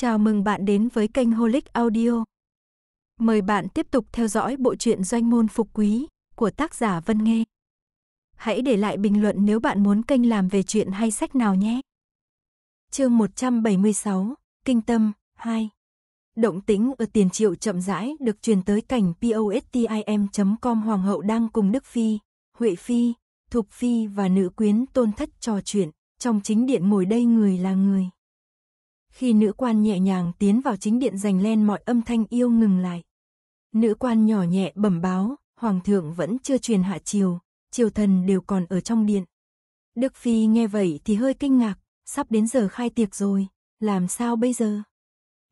Chào mừng bạn đến với kênh Holic Audio. Mời bạn tiếp tục theo dõi bộ truyện Doanh môn phục quý của tác giả Vân Nghê. Hãy để lại bình luận nếu bạn muốn kênh làm về chuyện hay sách nào nhé. Chương 176, Kinh tâm 2. Động tĩnh ở tiền triệu chậm rãi được truyền tới cảnh postim.com hoàng hậu đang cùng Đức phi, Huệ phi, Thục phi và nữ quyến Tôn thất trò chuyện, trong chính điện ngồi đây người là người khi nữ quan nhẹ nhàng tiến vào chính điện dành len mọi âm thanh yêu ngừng lại. Nữ quan nhỏ nhẹ bẩm báo, hoàng thượng vẫn chưa truyền hạ chiều triều thần đều còn ở trong điện. Đức Phi nghe vậy thì hơi kinh ngạc, sắp đến giờ khai tiệc rồi, làm sao bây giờ?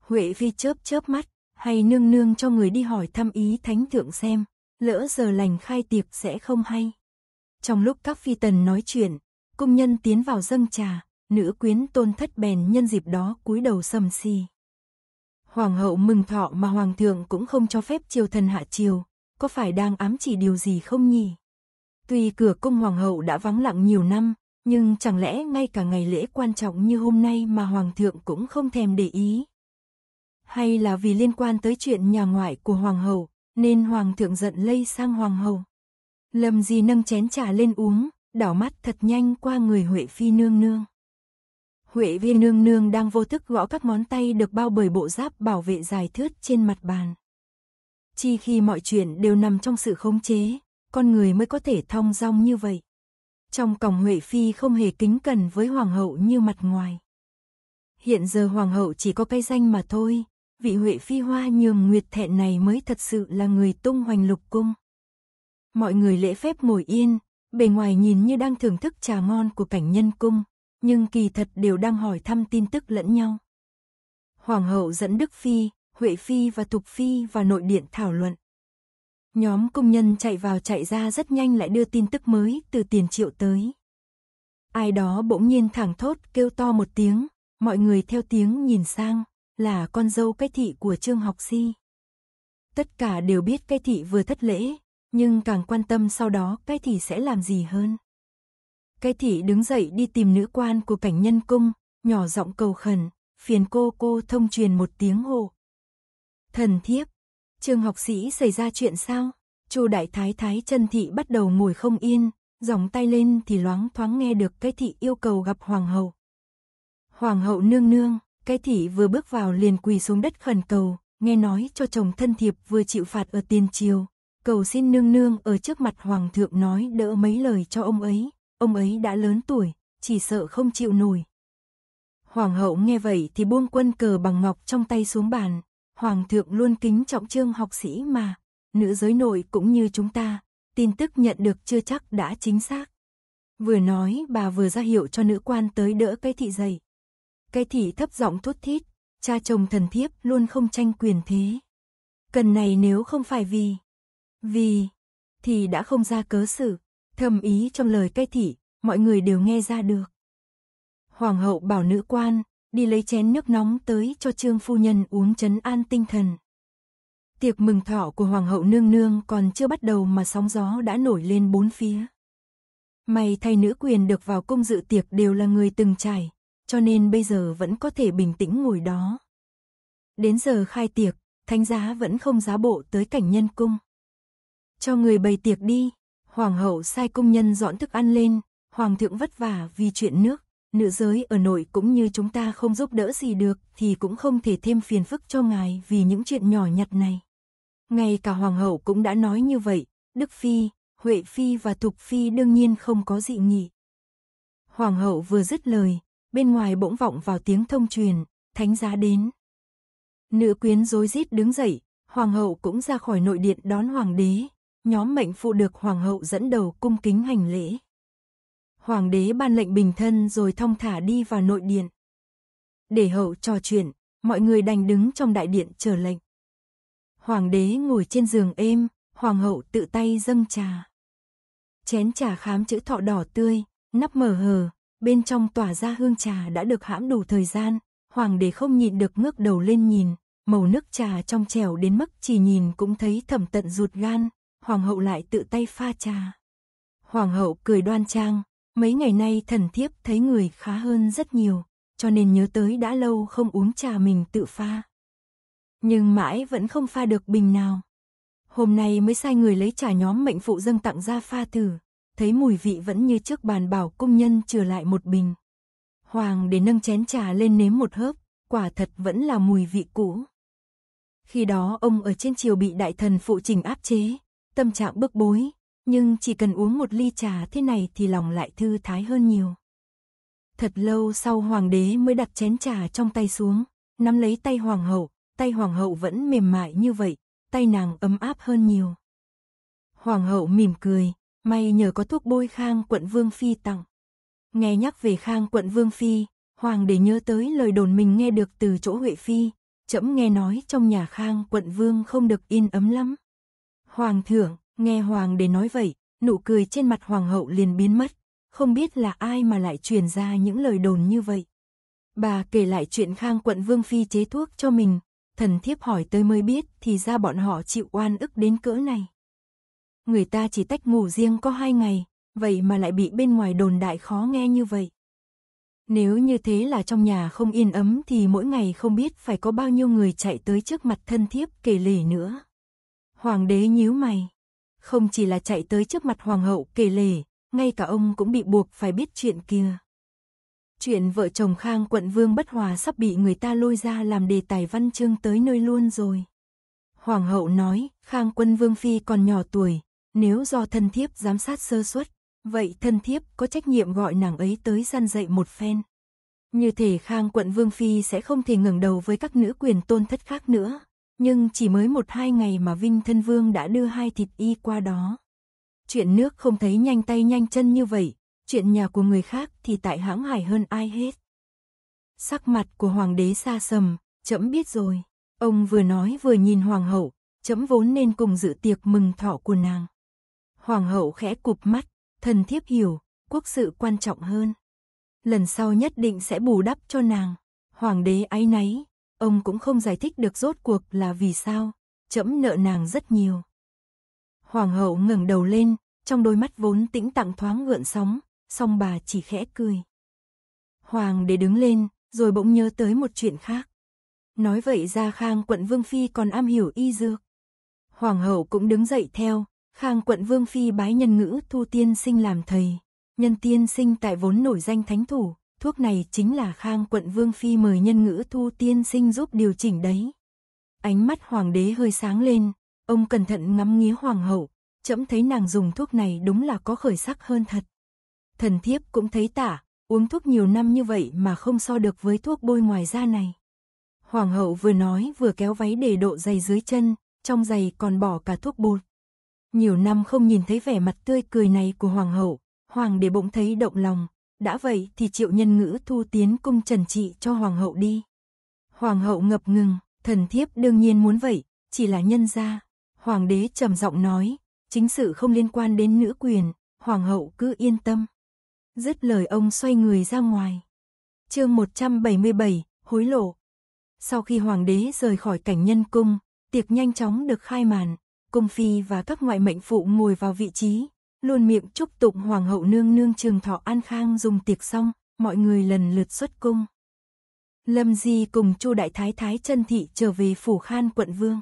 Huệ Phi chớp chớp mắt, hay nương nương cho người đi hỏi thăm ý thánh thượng xem, lỡ giờ lành khai tiệc sẽ không hay. Trong lúc các phi tần nói chuyện, cung nhân tiến vào dâng trà, Nữ quyến tôn thất bèn nhân dịp đó cúi đầu sầm si. Hoàng hậu mừng thọ mà hoàng thượng cũng không cho phép triều thần hạ triều, có phải đang ám chỉ điều gì không nhỉ? Tuy cửa cung hoàng hậu đã vắng lặng nhiều năm, nhưng chẳng lẽ ngay cả ngày lễ quan trọng như hôm nay mà hoàng thượng cũng không thèm để ý? Hay là vì liên quan tới chuyện nhà ngoại của hoàng hậu, nên hoàng thượng giận lây sang hoàng hậu? Lâm Di nâng chén trà lên uống, đảo mắt thật nhanh qua người Huệ Phi nương nương. Huệ viên nương nương đang vô thức gõ các món tay được bao bởi bộ giáp bảo vệ dài thướt trên mặt bàn. Chỉ khi mọi chuyện đều nằm trong sự khống chế, con người mới có thể thong dong như vậy. Trong cổng Huệ Phi không hề kính cẩn với Hoàng hậu như mặt ngoài. Hiện giờ Hoàng hậu chỉ có cái danh mà thôi, vị Huệ Phi hoa nhường nguyệt thẹn này mới thật sự là người tung hoành lục cung. Mọi người lễ phép ngồi yên, bề ngoài nhìn như đang thưởng thức trà ngon của cảnh nhân cung, nhưng kỳ thật đều đang hỏi thăm tin tức lẫn nhau. Hoàng hậu dẫn Đức Phi, Huệ Phi và Thục Phi vào nội điện thảo luận. Nhóm công nhân chạy vào chạy ra rất nhanh lại đưa tin tức mới từ tiền triệu tới. Ai đó bỗng nhiên thẳng thốt kêu to một tiếng, mọi người theo tiếng nhìn sang, là con dâu cái thị của Trương Học Si. Tất cả đều biết cái thị vừa thất lễ, nhưng càng quan tâm sau đó cái thị sẽ làm gì hơn. Cái thị đứng dậy đi tìm nữ quan của cảnh nhân cung, nhỏ giọng cầu khẩn, phiền cô cô thông truyền một tiếng hồ. Thần thiếp, trường học sĩ xảy ra chuyện sao? Chu đại thái thái chân thị bắt đầu ngồi không yên, dòng tay lên thì loáng thoáng nghe được cái thị yêu cầu gặp hoàng hậu. Hoàng hậu nương nương, cái thị vừa bước vào liền quỳ xuống đất khẩn cầu, nghe nói cho chồng thân thiệp vừa chịu phạt ở tiên triều, cầu xin nương nương ở trước mặt hoàng thượng nói đỡ mấy lời cho ông ấy ông ấy đã lớn tuổi, chỉ sợ không chịu nổi. Hoàng hậu nghe vậy thì buông quân cờ bằng ngọc trong tay xuống bàn, hoàng thượng luôn kính trọng trương học sĩ mà, nữ giới nội cũng như chúng ta, tin tức nhận được chưa chắc đã chính xác. Vừa nói bà vừa ra hiệu cho nữ quan tới đỡ cái thị dày. Cái thị thấp giọng thút thít, cha chồng thần thiếp luôn không tranh quyền thế. Cần này nếu không phải vì, vì, thì đã không ra cớ xử thầm ý trong lời cai thị, mọi người đều nghe ra được. Hoàng hậu bảo nữ quan, đi lấy chén nước nóng tới cho trương phu nhân uống chấn an tinh thần. Tiệc mừng thọ của hoàng hậu nương nương còn chưa bắt đầu mà sóng gió đã nổi lên bốn phía. May thay nữ quyền được vào cung dự tiệc đều là người từng trải, cho nên bây giờ vẫn có thể bình tĩnh ngồi đó. Đến giờ khai tiệc, thánh giá vẫn không giá bộ tới cảnh nhân cung. Cho người bày tiệc đi, Hoàng hậu sai công nhân dọn thức ăn lên, hoàng thượng vất vả vì chuyện nước, nữ giới ở nội cũng như chúng ta không giúp đỡ gì được thì cũng không thể thêm phiền phức cho ngài vì những chuyện nhỏ nhặt này. Ngay cả hoàng hậu cũng đã nói như vậy, Đức Phi, Huệ Phi và Thục Phi đương nhiên không có dị nghị. Hoàng hậu vừa dứt lời, bên ngoài bỗng vọng vào tiếng thông truyền, thánh giá đến. Nữ quyến rối rít đứng dậy, hoàng hậu cũng ra khỏi nội điện đón hoàng đế, nhóm mệnh phụ được hoàng hậu dẫn đầu cung kính hành lễ. Hoàng đế ban lệnh bình thân rồi thong thả đi vào nội điện. Để hậu trò chuyện, mọi người đành đứng trong đại điện chờ lệnh. Hoàng đế ngồi trên giường êm, hoàng hậu tự tay dâng trà. Chén trà khám chữ thọ đỏ tươi, nắp mở hờ, bên trong tỏa ra hương trà đã được hãm đủ thời gian, hoàng đế không nhịn được ngước đầu lên nhìn, màu nước trà trong trẻo đến mức chỉ nhìn cũng thấy thẩm tận ruột gan, hoàng hậu lại tự tay pha trà. Hoàng hậu cười đoan trang, mấy ngày nay thần thiếp thấy người khá hơn rất nhiều, cho nên nhớ tới đã lâu không uống trà mình tự pha. Nhưng mãi vẫn không pha được bình nào. Hôm nay mới sai người lấy trà nhóm mệnh phụ dâng tặng ra pha thử, thấy mùi vị vẫn như trước bàn bảo công nhân trừ lại một bình. Hoàng để nâng chén trà lên nếm một hớp, quả thật vẫn là mùi vị cũ. Khi đó ông ở trên triều bị đại thần phụ trình áp chế, tâm trạng bức bối, nhưng chỉ cần uống một ly trà thế này thì lòng lại thư thái hơn nhiều. Thật lâu sau hoàng đế mới đặt chén trà trong tay xuống, nắm lấy tay hoàng hậu, tay hoàng hậu vẫn mềm mại như vậy, tay nàng ấm áp hơn nhiều. Hoàng hậu mỉm cười, may nhờ có thuốc bôi khang quận Vương Phi tặng. Nghe nhắc về khang quận Vương Phi, hoàng đế nhớ tới lời đồn mình nghe được từ chỗ Huệ Phi, chậm nghe nói trong nhà khang quận Vương không được yên ấm lắm. Hoàng thượng, nghe hoàng đế nói vậy, nụ cười trên mặt hoàng hậu liền biến mất. Không biết là ai mà lại truyền ra những lời đồn như vậy. Bà kể lại chuyện Khang quận Vương Phi chế thuốc cho mình, thần thiếp hỏi tới mới biết thì ra bọn họ chịu oan ức đến cỡ này. Người ta chỉ tách ngủ riêng có hai ngày, vậy mà lại bị bên ngoài đồn đại khó nghe như vậy. Nếu như thế là trong nhà không yên ấm thì mỗi ngày không biết phải có bao nhiêu người chạy tới trước mặt thân thiếp kể lể nữa. Hoàng đế nhíu mày. Không chỉ là chạy tới trước mặt hoàng hậu kể lể, ngay cả ông cũng bị buộc phải biết chuyện kia. Chuyện vợ chồng Khang quận vương bất hòa sắp bị người ta lôi ra làm đề tài văn chương tới nơi luôn rồi. Hoàng hậu nói, Khang quân vương phi còn nhỏ tuổi, nếu do thân thiếp giám sát sơ suất, vậy thân thiếp có trách nhiệm gọi nàng ấy tới gian dạy một phen. Như thể Khang quận vương phi sẽ không thể ngừng đầu với các nữ quyền tôn thất khác nữa. Nhưng chỉ mới một hai ngày mà Vinh Thân Vương đã đưa hai thịt y qua đó. Chuyện nước không thấy nhanh tay nhanh chân như vậy, chuyện nhà của người khác thì tại hãng hải hơn ai hết. Sắc mặt của hoàng đế xa sầm, chậm biết rồi. Ông vừa nói vừa nhìn hoàng hậu, chấm vốn nên cùng dự tiệc mừng thọ của nàng. Hoàng hậu khẽ cụp mắt, thần thiếp hiểu, quốc sự quan trọng hơn. Lần sau nhất định sẽ bù đắp cho nàng. Hoàng đế áy náy, Ông cũng không giải thích được rốt cuộc là vì sao, chấm nợ nàng rất nhiều. Hoàng hậu ngẩng đầu lên, trong đôi mắt vốn tĩnh tặng thoáng gợn sóng, song bà chỉ khẽ cười. Hoàng để đứng lên, rồi bỗng nhớ tới một chuyện khác. Nói vậy ra Khang quận Vương Phi còn am hiểu y dược. Hoàng hậu cũng đứng dậy theo, Khang quận Vương Phi bái nhân ngữ thu tiên sinh làm thầy. Nhân tiên sinh tại vốn nổi danh thánh thủ, thuốc này chính là khang quận vương phi mời nhân ngữ thu tiên sinh giúp điều chỉnh đấy. Ánh mắt hoàng đế hơi sáng lên, ông cẩn thận ngắm nghía hoàng hậu, chậm thấy nàng dùng thuốc này đúng là có khởi sắc hơn thật. Thần thiếp cũng thấy tả, uống thuốc nhiều năm như vậy mà không so được với thuốc bôi ngoài da này. Hoàng hậu vừa nói vừa kéo váy để độ dày dưới chân, trong giày còn bỏ cả thuốc bột. Nhiều năm không nhìn thấy vẻ mặt tươi cười này của hoàng hậu, hoàng để bỗng thấy động lòng, đã vậy thì triệu nhân ngữ thu tiến cung trần trị cho hoàng hậu đi. Hoàng hậu ngập ngừng, thần thiếp đương nhiên muốn vậy, chỉ là nhân gia. Hoàng đế trầm giọng nói, chính sự không liên quan đến nữ quyền, hoàng hậu cứ yên tâm. Dứt lời ông xoay người ra ngoài. Chương 177, hối lộ. Sau khi hoàng đế rời khỏi cảnh nhân cung, tiệc nhanh chóng được khai màn, cung phi và các ngoại mệnh phụ ngồi vào vị trí, luôn miệng chúc tụng hoàng hậu nương nương trường thọ an khang dùng tiệc xong, mọi người lần lượt xuất cung. Lâm Di cùng Chu đại thái thái chân thị trở về phủ Khan quận vương.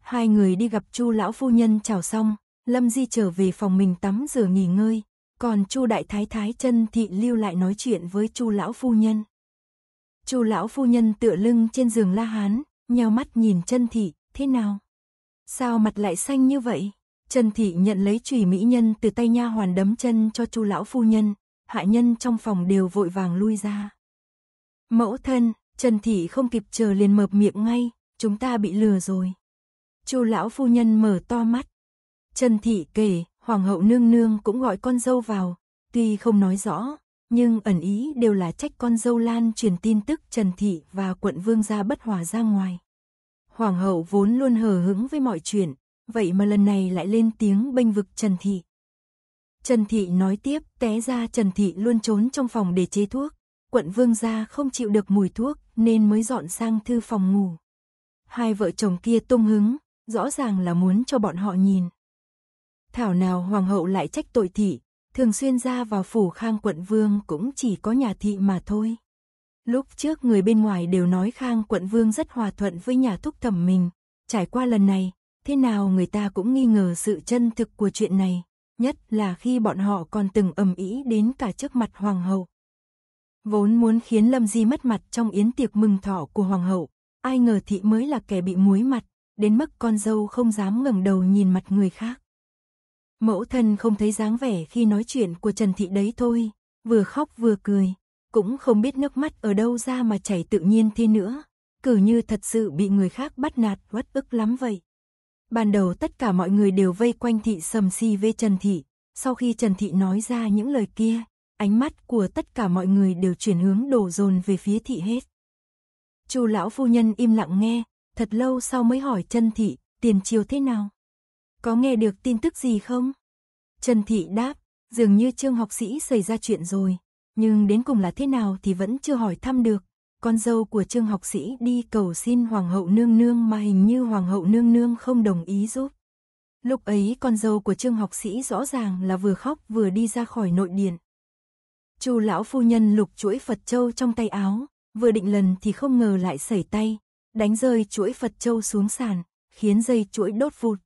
Hai người đi gặp Chu lão phu nhân chào xong, Lâm Di trở về phòng mình tắm rửa nghỉ ngơi, còn Chu đại thái thái chân thị lưu lại nói chuyện với Chu lão phu nhân. Chu lão phu nhân tựa lưng trên giường La Hán, nheo mắt nhìn chân thị, thế nào? Sao mặt lại xanh như vậy? Trần Thị nhận lấy chùy mỹ nhân từ tay nha hoàn đấm chân cho chu lão phu nhân, hạ nhân trong phòng đều vội vàng lui ra. Mẫu thân, Trần Thị không kịp chờ liền mập miệng ngay, chúng ta bị lừa rồi. Chu lão phu nhân mở to mắt. Trần Thị kể, Hoàng hậu nương nương cũng gọi con dâu vào, tuy không nói rõ, nhưng ẩn ý đều là trách con dâu Lan truyền tin tức Trần Thị và quận vương gia bất hòa ra ngoài. Hoàng hậu vốn luôn hờ hững với mọi chuyện, vậy mà lần này lại lên tiếng bênh vực Trần Thị. Trần Thị nói tiếp, té ra Trần Thị luôn trốn trong phòng để chế thuốc. Quận Vương gia không chịu được mùi thuốc nên mới dọn sang thư phòng ngủ. Hai vợ chồng kia tung hứng, rõ ràng là muốn cho bọn họ nhìn. Thảo nào Hoàng hậu lại trách tội thị, thường xuyên ra vào phủ khang quận Vương cũng chỉ có nhà thị mà thôi. Lúc trước người bên ngoài đều nói khang quận Vương rất hòa thuận với nhà thúc thẩm mình, trải qua lần này, thế nào người ta cũng nghi ngờ sự chân thực của chuyện này, nhất là khi bọn họ còn từng ầm ĩ đến cả trước mặt hoàng hậu. Vốn muốn khiến Lâm Di mất mặt trong yến tiệc mừng thọ của hoàng hậu, ai ngờ thị mới là kẻ bị muối mặt, đến mức con dâu không dám ngẩng đầu nhìn mặt người khác. Mẫu thân không thấy dáng vẻ khi nói chuyện của Trần Thị đấy thôi, vừa khóc vừa cười, cũng không biết nước mắt ở đâu ra mà chảy tự nhiên thế nữa, cử như thật sự bị người khác bắt nạt uất ức lắm vậy. Ban đầu tất cả mọi người đều vây quanh thị sầm si với Trần Thị. Sau khi Trần Thị nói ra những lời kia, ánh mắt của tất cả mọi người đều chuyển hướng đổ dồn về phía thị hết. Chu lão phu nhân im lặng nghe, thật lâu sau mới hỏi Trần Thị, tiền chiều thế nào? Có nghe được tin tức gì không? Trần Thị đáp, dường như trương học sĩ xảy ra chuyện rồi, nhưng đến cùng là thế nào thì vẫn chưa hỏi thăm được, con dâu của Trương học sĩ đi cầu xin Hoàng hậu nương nương mà hình như Hoàng hậu nương nương không đồng ý giúp. Lúc ấy con dâu của Trương học sĩ rõ ràng là vừa khóc vừa đi ra khỏi nội điện. Chu lão phu nhân lục chuỗi Phật châu trong tay áo, vừa định lần thì không ngờ lại sẩy tay, đánh rơi chuỗi Phật châu xuống sàn, khiến dây chuỗi đốt vụt.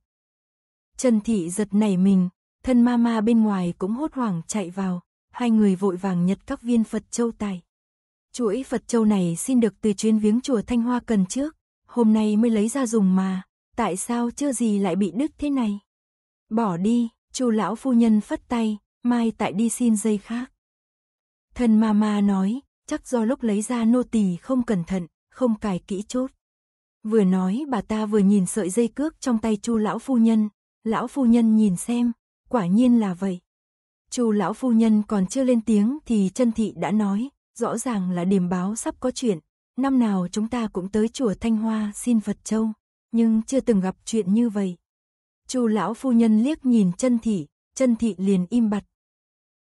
Trần thị giật nảy mình, thân ma ma bên ngoài cũng hốt hoảng chạy vào, hai người vội vàng nhặt các viên Phật châu tài. Chuỗi Phật Châu này xin được từ chuyến viếng chùa Thanh Hoa cần trước, hôm nay mới lấy ra dùng mà, tại sao chưa gì lại bị đứt thế này? Bỏ đi, chu lão phu nhân phất tay, mai tại đi xin dây khác. Thần ma ma nói, chắc do lúc lấy ra nô tỳ không cẩn thận, không cài kỹ chốt. Vừa nói bà ta vừa nhìn sợi dây cước trong tay chu lão phu nhân, lão phu nhân nhìn xem, quả nhiên là vậy. Chu lão phu nhân còn chưa lên tiếng thì chân thị đã nói, rõ ràng là điểm báo sắp có chuyện. Năm nào chúng ta cũng tới chùa Thanh Hoa xin Phật Châu, nhưng chưa từng gặp chuyện như vậy. Chu lão phu nhân liếc nhìn chân thị, chân thị liền im bặt.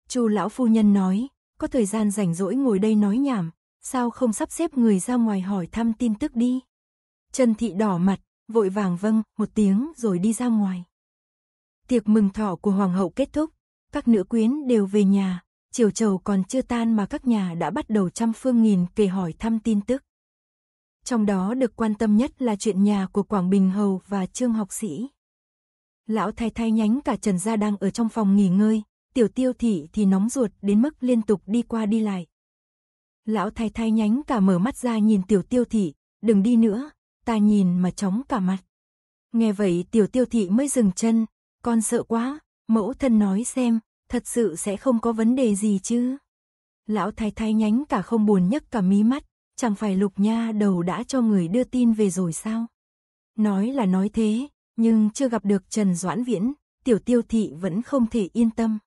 Chu lão phu nhân nói, có thời gian rảnh rỗi ngồi đây nói nhảm, sao không sắp xếp người ra ngoài hỏi thăm tin tức đi. Chân thị đỏ mặt, vội vàng vâng một tiếng rồi đi ra ngoài. Tiệc mừng thọ của hoàng hậu kết thúc, các nữ quyến đều về nhà, chiều trầu còn chưa tan mà các nhà đã bắt đầu trăm phương nghìn kề hỏi thăm tin tức. Trong đó được quan tâm nhất là chuyện nhà của Quảng Bình Hầu và Trương Học Sĩ. Lão thay thay nhánh cả Trần Gia đang ở trong phòng nghỉ ngơi, tiểu tiêu thị thì nóng ruột đến mức liên tục đi qua đi lại. Lão thay thay nhánh cả mở mắt ra nhìn tiểu tiêu thị, đừng đi nữa, ta nhìn mà chóng cả mặt. Nghe vậy tiểu tiêu thị mới dừng chân, con sợ quá, mẫu thân nói xem, thật sự sẽ không có vấn đề gì chứ. Lão thái thái nhánh cả không buồn nhấc cả mí mắt, chẳng phải lục nha đầu đã cho người đưa tin về rồi sao? Nói là nói thế, nhưng chưa gặp được Trần Doãn Viễn, tiểu tiêu thị vẫn không thể yên tâm.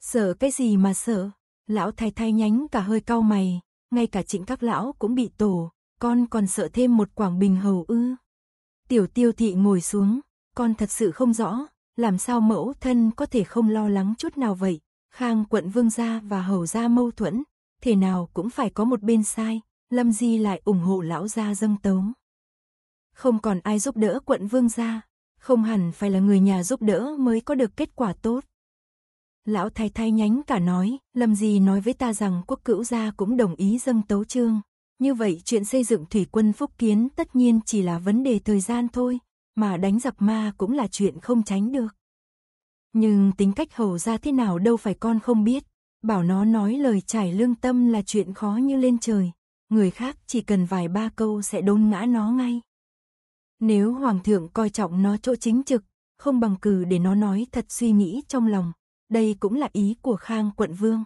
Sợ cái gì mà sợ, lão thái thái nhánh cả hơi cau mày, ngay cả trịnh các lão cũng bị tổ, con còn sợ thêm một quảng bình hầu ư. Tiểu tiêu thị ngồi xuống, con thật sự không rõ, làm sao mẫu thân có thể không lo lắng chút nào vậy? Khang quận vương gia và hầu gia mâu thuẫn, thể nào cũng phải có một bên sai, Lâm Di lại ủng hộ lão gia dâng tống. Không còn ai giúp đỡ quận vương gia, không hẳn phải là người nhà giúp đỡ mới có được kết quả tốt. Lão thái thay nhánh cả nói, Lâm Di nói với ta rằng quốc cữu gia cũng đồng ý dâng tấu chương. Như vậy chuyện xây dựng thủy quân phúc kiến tất nhiên chỉ là vấn đề thời gian thôi, mà đánh giặc ma cũng là chuyện không tránh được. Nhưng tính cách hầu ra thế nào đâu phải con không biết, bảo nó nói lời trải lương tâm là chuyện khó như lên trời, người khác chỉ cần vài ba câu sẽ đôn ngã nó ngay. Nếu hoàng thượng coi trọng nó chỗ chính trực, không bằng cử để nó nói thật suy nghĩ trong lòng, đây cũng là ý của Khang quận vương.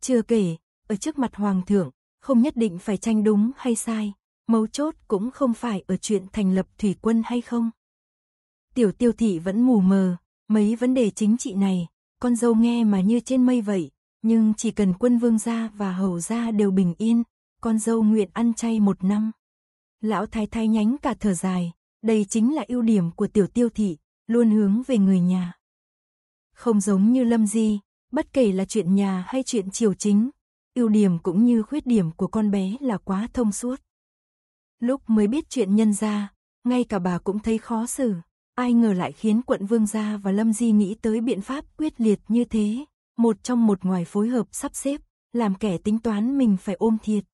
Chưa kể, ở trước mặt hoàng thượng, không nhất định phải tranh đúng hay sai, mấu chốt cũng không phải ở chuyện thành lập thủy quân hay không. Tiểu tiêu thị vẫn mù mờ, mấy vấn đề chính trị này, con dâu nghe mà như trên mây vậy, nhưng chỉ cần quân vương gia và hầu gia đều bình yên, con dâu nguyện ăn chay một năm. Lão thái thái nhánh cả thở dài, đây chính là ưu điểm của tiểu tiêu thị, luôn hướng về người nhà. Không giống như lâm di, bất kể là chuyện nhà hay chuyện triều chính, ưu điểm cũng như khuyết điểm của con bé là quá thông suốt. Lúc mới biết chuyện nhân ra, ngay cả bà cũng thấy khó xử. Ai ngờ lại khiến quận Vương Gia và Lâm Di nghĩ tới biện pháp quyết liệt như thế. Một trong một ngoài phối hợp sắp xếp, làm kẻ tính toán mình phải ôm thiệt.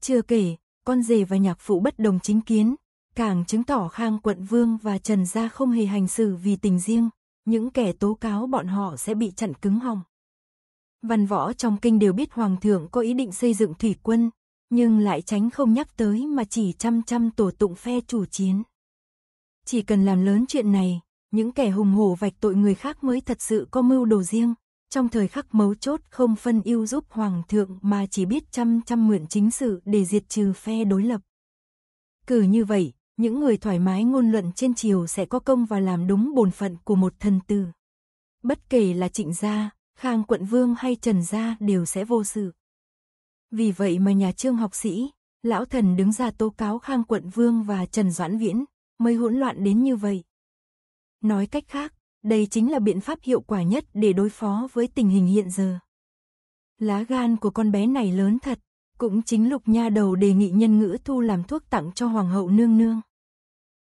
Chưa kể, con rể và nhạc phụ bất đồng chính kiến, càng chứng tỏ Khang quận Vương và Trần Gia không hề hành xử vì tình riêng, những kẻ tố cáo bọn họ sẽ bị chặn cứng họng. Văn võ trong kinh đều biết Hoàng thượng có ý định xây dựng thủy quân, nhưng lại tránh không nhắc tới mà chỉ chăm chăm tổ tụng phe chủ chiến. Chỉ cần làm lớn chuyện này, những kẻ hùng hổ vạch tội người khác mới thật sự có mưu đồ riêng, trong thời khắc mấu chốt không phân ưu giúp hoàng thượng mà chỉ biết chăm chăm mượn chính sự để diệt trừ phe đối lập. Cử như vậy, những người thoải mái ngôn luận trên triều sẽ có công và làm đúng bổn phận của một thần tử. Bất kể là trịnh gia, khang quận vương hay trần gia đều sẽ vô sự. Vì vậy mà nhà trương học sĩ, lão thần đứng ra tố cáo Khang Quận Vương và Trần Doãn Viễn, mới hỗn loạn đến như vậy. Nói cách khác, đây chính là biện pháp hiệu quả nhất để đối phó với tình hình hiện giờ. Lá gan của con bé này lớn thật, cũng chính lục nha đầu đề nghị nhân ngữ thu làm thuốc tặng cho hoàng hậu nương nương.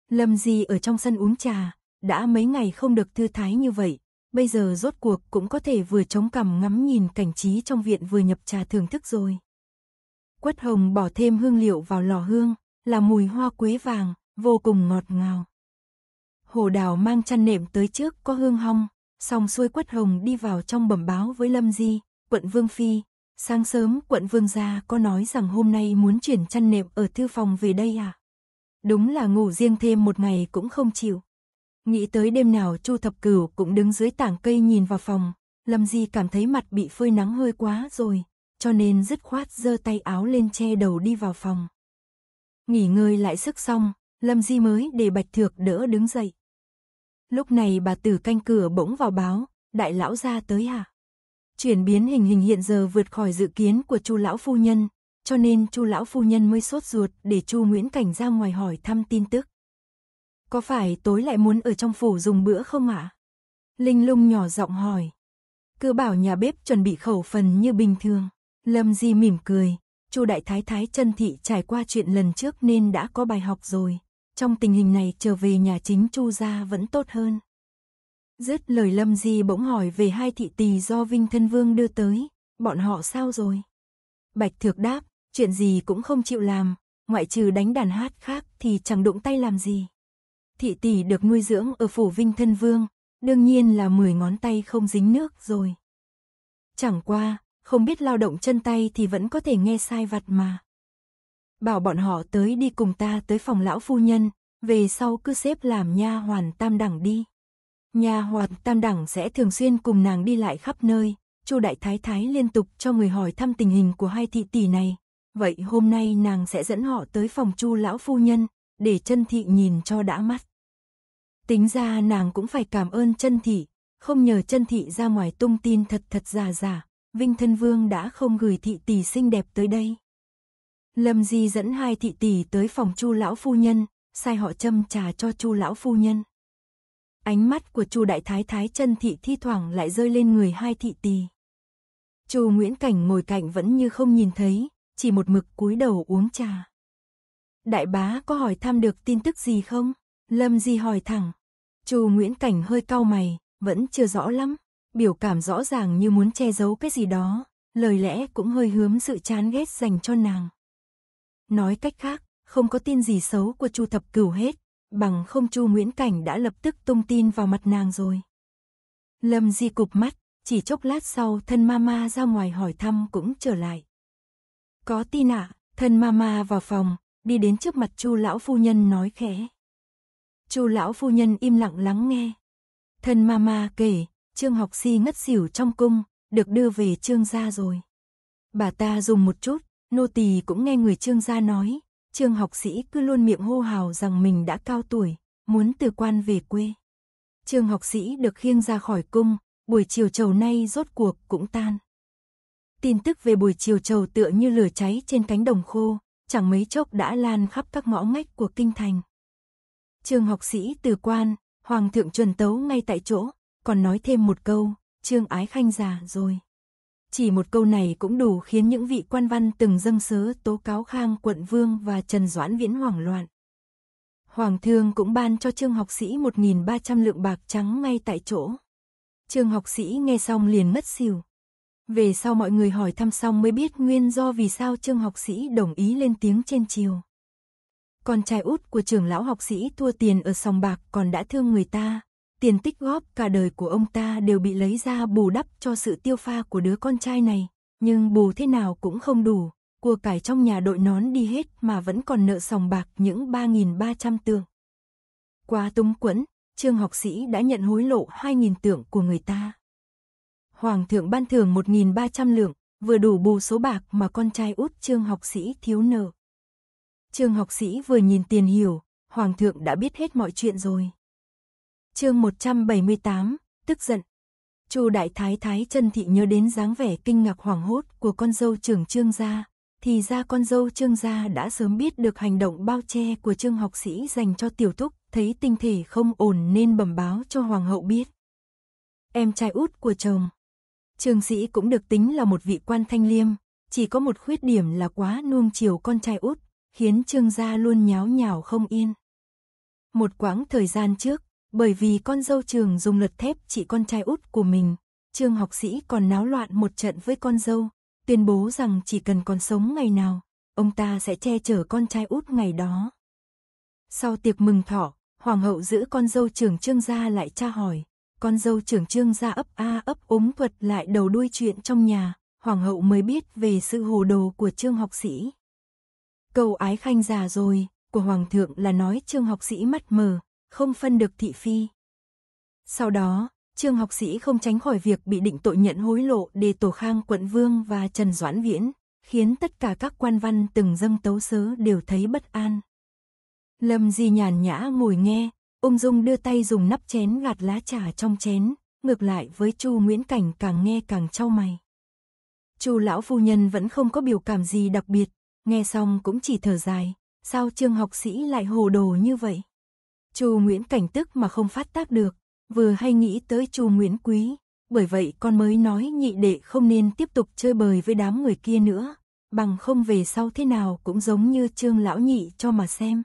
Lâm Di ở trong sân uống trà, đã mấy ngày không được thư thái như vậy, bây giờ rốt cuộc cũng có thể vừa chống cằm ngắm nhìn cảnh trí trong viện vừa nhập trà thưởng thức rồi. Quất hồng bỏ thêm hương liệu vào lò hương, là mùi hoa quế vàng, vô cùng ngọt ngào. Hồ đào mang chăn nệm tới trước có hương hong, xong xuôi quất hồng đi vào trong bẩm báo với Lâm Di, quận Vương Phi. Sáng sớm quận Vương gia có nói rằng hôm nay muốn chuyển chăn nệm ở thư phòng về đây à? Đúng là ngủ riêng thêm một ngày cũng không chịu. Nghĩ tới đêm nào Chu Thập Cửu cũng đứng dưới tảng cây nhìn vào phòng, Lâm Di cảm thấy mặt bị phơi nắng hơi quá rồi, cho nên dứt khoát giơ tay áo lên che đầu đi vào phòng. Nghỉ ngơi lại sức xong, Lâm Di mới để Bạch Thược đỡ đứng dậy. Lúc này bà tử canh cửa bỗng vào báo, đại lão ra tới hả? Chuyển biến hình hình hiện giờ vượt khỏi dự kiến của Chu lão phu nhân, cho nên Chu lão phu nhân mới sốt ruột để Chu Nguyễn Cảnh ra ngoài hỏi thăm tin tức. Có phải tối lại muốn ở trong phủ dùng bữa không ạ? Linh Lung nhỏ giọng hỏi. Cứ bảo nhà bếp chuẩn bị khẩu phần như bình thường. Lâm Di mỉm cười, Chu Đại Thái Thái Trân Thị trải qua chuyện lần trước nên đã có bài học rồi. Trong tình hình này trở về nhà chính Chu gia vẫn tốt hơn. Dứt lời Lâm Di bỗng hỏi về hai thị tỳ do Vinh Thân Vương đưa tới, bọn họ sao rồi? Bạch Thược đáp, chuyện gì cũng không chịu làm, ngoại trừ đánh đàn hát khác thì chẳng đụng tay làm gì. Thị tỷ được nuôi dưỡng ở phủ Vinh Thân Vương, đương nhiên là mười ngón tay không dính nước rồi. Chẳng qua, không biết lao động chân tay thì vẫn có thể nghe sai vặt mà. Bảo bọn họ tới đi cùng ta tới phòng lão phu nhân, về sau cứ xếp làm nha hoàn tam đẳng đi. Nhà hoàn tam đẳng sẽ thường xuyên cùng nàng đi lại khắp nơi, Chu đại thái thái liên tục cho người hỏi thăm tình hình của hai thị tỷ này. Vậy hôm nay nàng sẽ dẫn họ tới phòng Chu lão phu nhân, để chân thị nhìn cho đã mắt. Tính ra nàng cũng phải cảm ơn chân thị, không nhờ chân thị ra ngoài tung tin thật thật giả giả, Vinh Thân Vương đã không gửi thị tỷ xinh đẹp tới đây. Lâm Di dẫn hai thị tỷ tới phòng Chu lão phu nhân, sai họ châm trà cho Chu lão phu nhân. Ánh mắt của Chu đại thái thái chân thị thi thoảng lại rơi lên người hai thị tỷ. Chu Nguyễn Cảnh ngồi cạnh vẫn như không nhìn thấy, chỉ một mực cúi đầu uống trà. Đại bá có hỏi thăm được tin tức gì không? Lâm Di hỏi thẳng. Chu Nguyễn Cảnh hơi cau mày, vẫn chưa rõ lắm biểu cảm rõ ràng như muốn che giấu cái gì đó, lời lẽ cũng hơi hướng sự chán ghét dành cho nàng. Nói cách khác, không có tin gì xấu của Chu Thập Cửu hết, bằng không Chu Nguyễn Cảnh đã lập tức tung tin vào mặt nàng rồi. Lâm Di cụp mắt, chỉ chốc lát sau thân mama ra ngoài hỏi thăm cũng trở lại. Có tin ạ, thân mama vào phòng, đi đến trước mặt Chu lão phu nhân nói khẽ. Chu lão phu nhân im lặng lắng nghe. Thân mama kể, Trương học si ngất xỉu trong cung, được đưa về Trương gia rồi. Bà ta dùng một chút, nô tỳ cũng nghe người Trương gia nói, Trương học sĩ cứ luôn miệng hô hào rằng mình đã cao tuổi, muốn từ quan về quê. Trương học sĩ được khiêng ra khỏi cung, buổi chiều trầu nay rốt cuộc cũng tan. Tin tức về buổi chiều trầu tựa như lửa cháy trên cánh đồng khô, chẳng mấy chốc đã lan khắp các ngõ ngách của kinh thành. Trương học sĩ từ quan, hoàng thượng chuẩn tấu ngay tại chỗ, còn nói thêm một câu, Trương Ái Khanh già rồi. Chỉ một câu này cũng đủ khiến những vị quan văn từng dâng sớ tố cáo Khang quận Vương và Trần Doãn Viễn hoảng loạn. Hoàng thương cũng ban cho Trương học sĩ 1.300 lượng bạc trắng ngay tại chỗ. Trương học sĩ nghe xong liền mất xỉu. Về sau mọi người hỏi thăm xong mới biết nguyên do vì sao Trương học sĩ đồng ý lên tiếng trên chiều. Con trai út của trưởng lão học sĩ thua tiền ở sòng bạc còn đã thương người ta, tiền tích góp cả đời của ông ta đều bị lấy ra bù đắp cho sự tiêu pha của đứa con trai này, nhưng bù thế nào cũng không đủ, cua cải trong nhà đội nón đi hết mà vẫn còn nợ sòng bạc những 3.300 tượng. qua túng quẫn, trương học sĩ đã nhận hối lộ 2.000 tượng của người ta. Hoàng thượng ban thưởng 1.300 lượng, vừa đủ bù số bạc mà con trai út trương học sĩ thiếu nợ. Trương học sĩ vừa nhìn tiền hiểu, Hoàng thượng đã biết hết mọi chuyện rồi. Chương 178, tức giận. Chu đại thái thái trần thị nhớ đến dáng vẻ kinh ngạc hoảng hốt của con dâu trưởng Trương gia, thì ra con dâu Trương gia đã sớm biết được hành động bao che của Trương học sĩ dành cho tiểu thúc, thấy tình thể không ổn nên bẩm báo cho hoàng hậu biết. Em trai út của chồng. Trương sĩ cũng được tính là một vị quan thanh liêm, chỉ có một khuyết điểm là quá nuông chiều con trai út, khiến Trương gia luôn nháo nhào không yên. Một quãng thời gian trước, bởi vì con dâu trường dùng lật thép chị con trai út của mình. Trương học sĩ còn náo loạn một trận với con dâu, tuyên bố rằng chỉ cần còn sống ngày nào, ông ta sẽ che chở con trai út ngày đó. Sau tiệc mừng thọ, hoàng hậu giữ con dâu trưởng trương gia lại tra hỏi, con dâu trưởng trương gia ấp a ấp ốm thuật lại đầu đuôi chuyện trong nhà, hoàng hậu mới biết về sự hồ đồ của trương học sĩ. cầu ái khanh già rồi, của hoàng thượng là nói trương học sĩ mắt mờ, không phân được thị phi. Sau đó, Trương học sĩ không tránh khỏi việc bị định tội nhận hối lộ để Tổ Khang Quận Vương và Trần Doãn Viễn, khiến tất cả các quan văn từng dâng tấu sớ đều thấy bất an. Lâm Di nhàn nhã ngồi nghe, ung dung đưa tay dùng nắp chén gạt lá trà trong chén, ngược lại với Chu Nguyễn Cảnh càng nghe càng trao mày. Chu lão phu nhân vẫn không có biểu cảm gì đặc biệt, nghe xong cũng chỉ thở dài, sao Trương học sĩ lại hồ đồ như vậy? Chu Nguyễn Cảnh tức mà không phát tác được, vừa hay nghĩ tới Chu Nguyễn Quý, bởi vậy con mới nói nhị đệ không nên tiếp tục chơi bời với đám người kia nữa, bằng không về sau thế nào cũng giống như Trương lão nhị cho mà xem.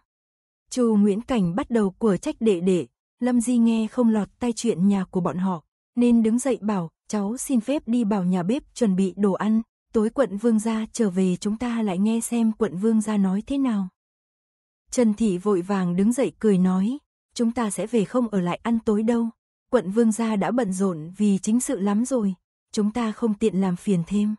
Chu Nguyễn Cảnh bắt đầu của trách đệ đệ, Lâm Di nghe không lọt tai chuyện nhà của bọn họ, nên đứng dậy bảo, cháu xin phép đi vào nhà bếp chuẩn bị đồ ăn, tối quận vương gia trở về chúng ta lại nghe xem quận vương gia nói thế nào. Trần Thị vội vàng đứng dậy cười nói, chúng ta sẽ về không ở lại ăn tối đâu. Quận Vương gia đã bận rộn vì chính sự lắm rồi, chúng ta không tiện làm phiền thêm.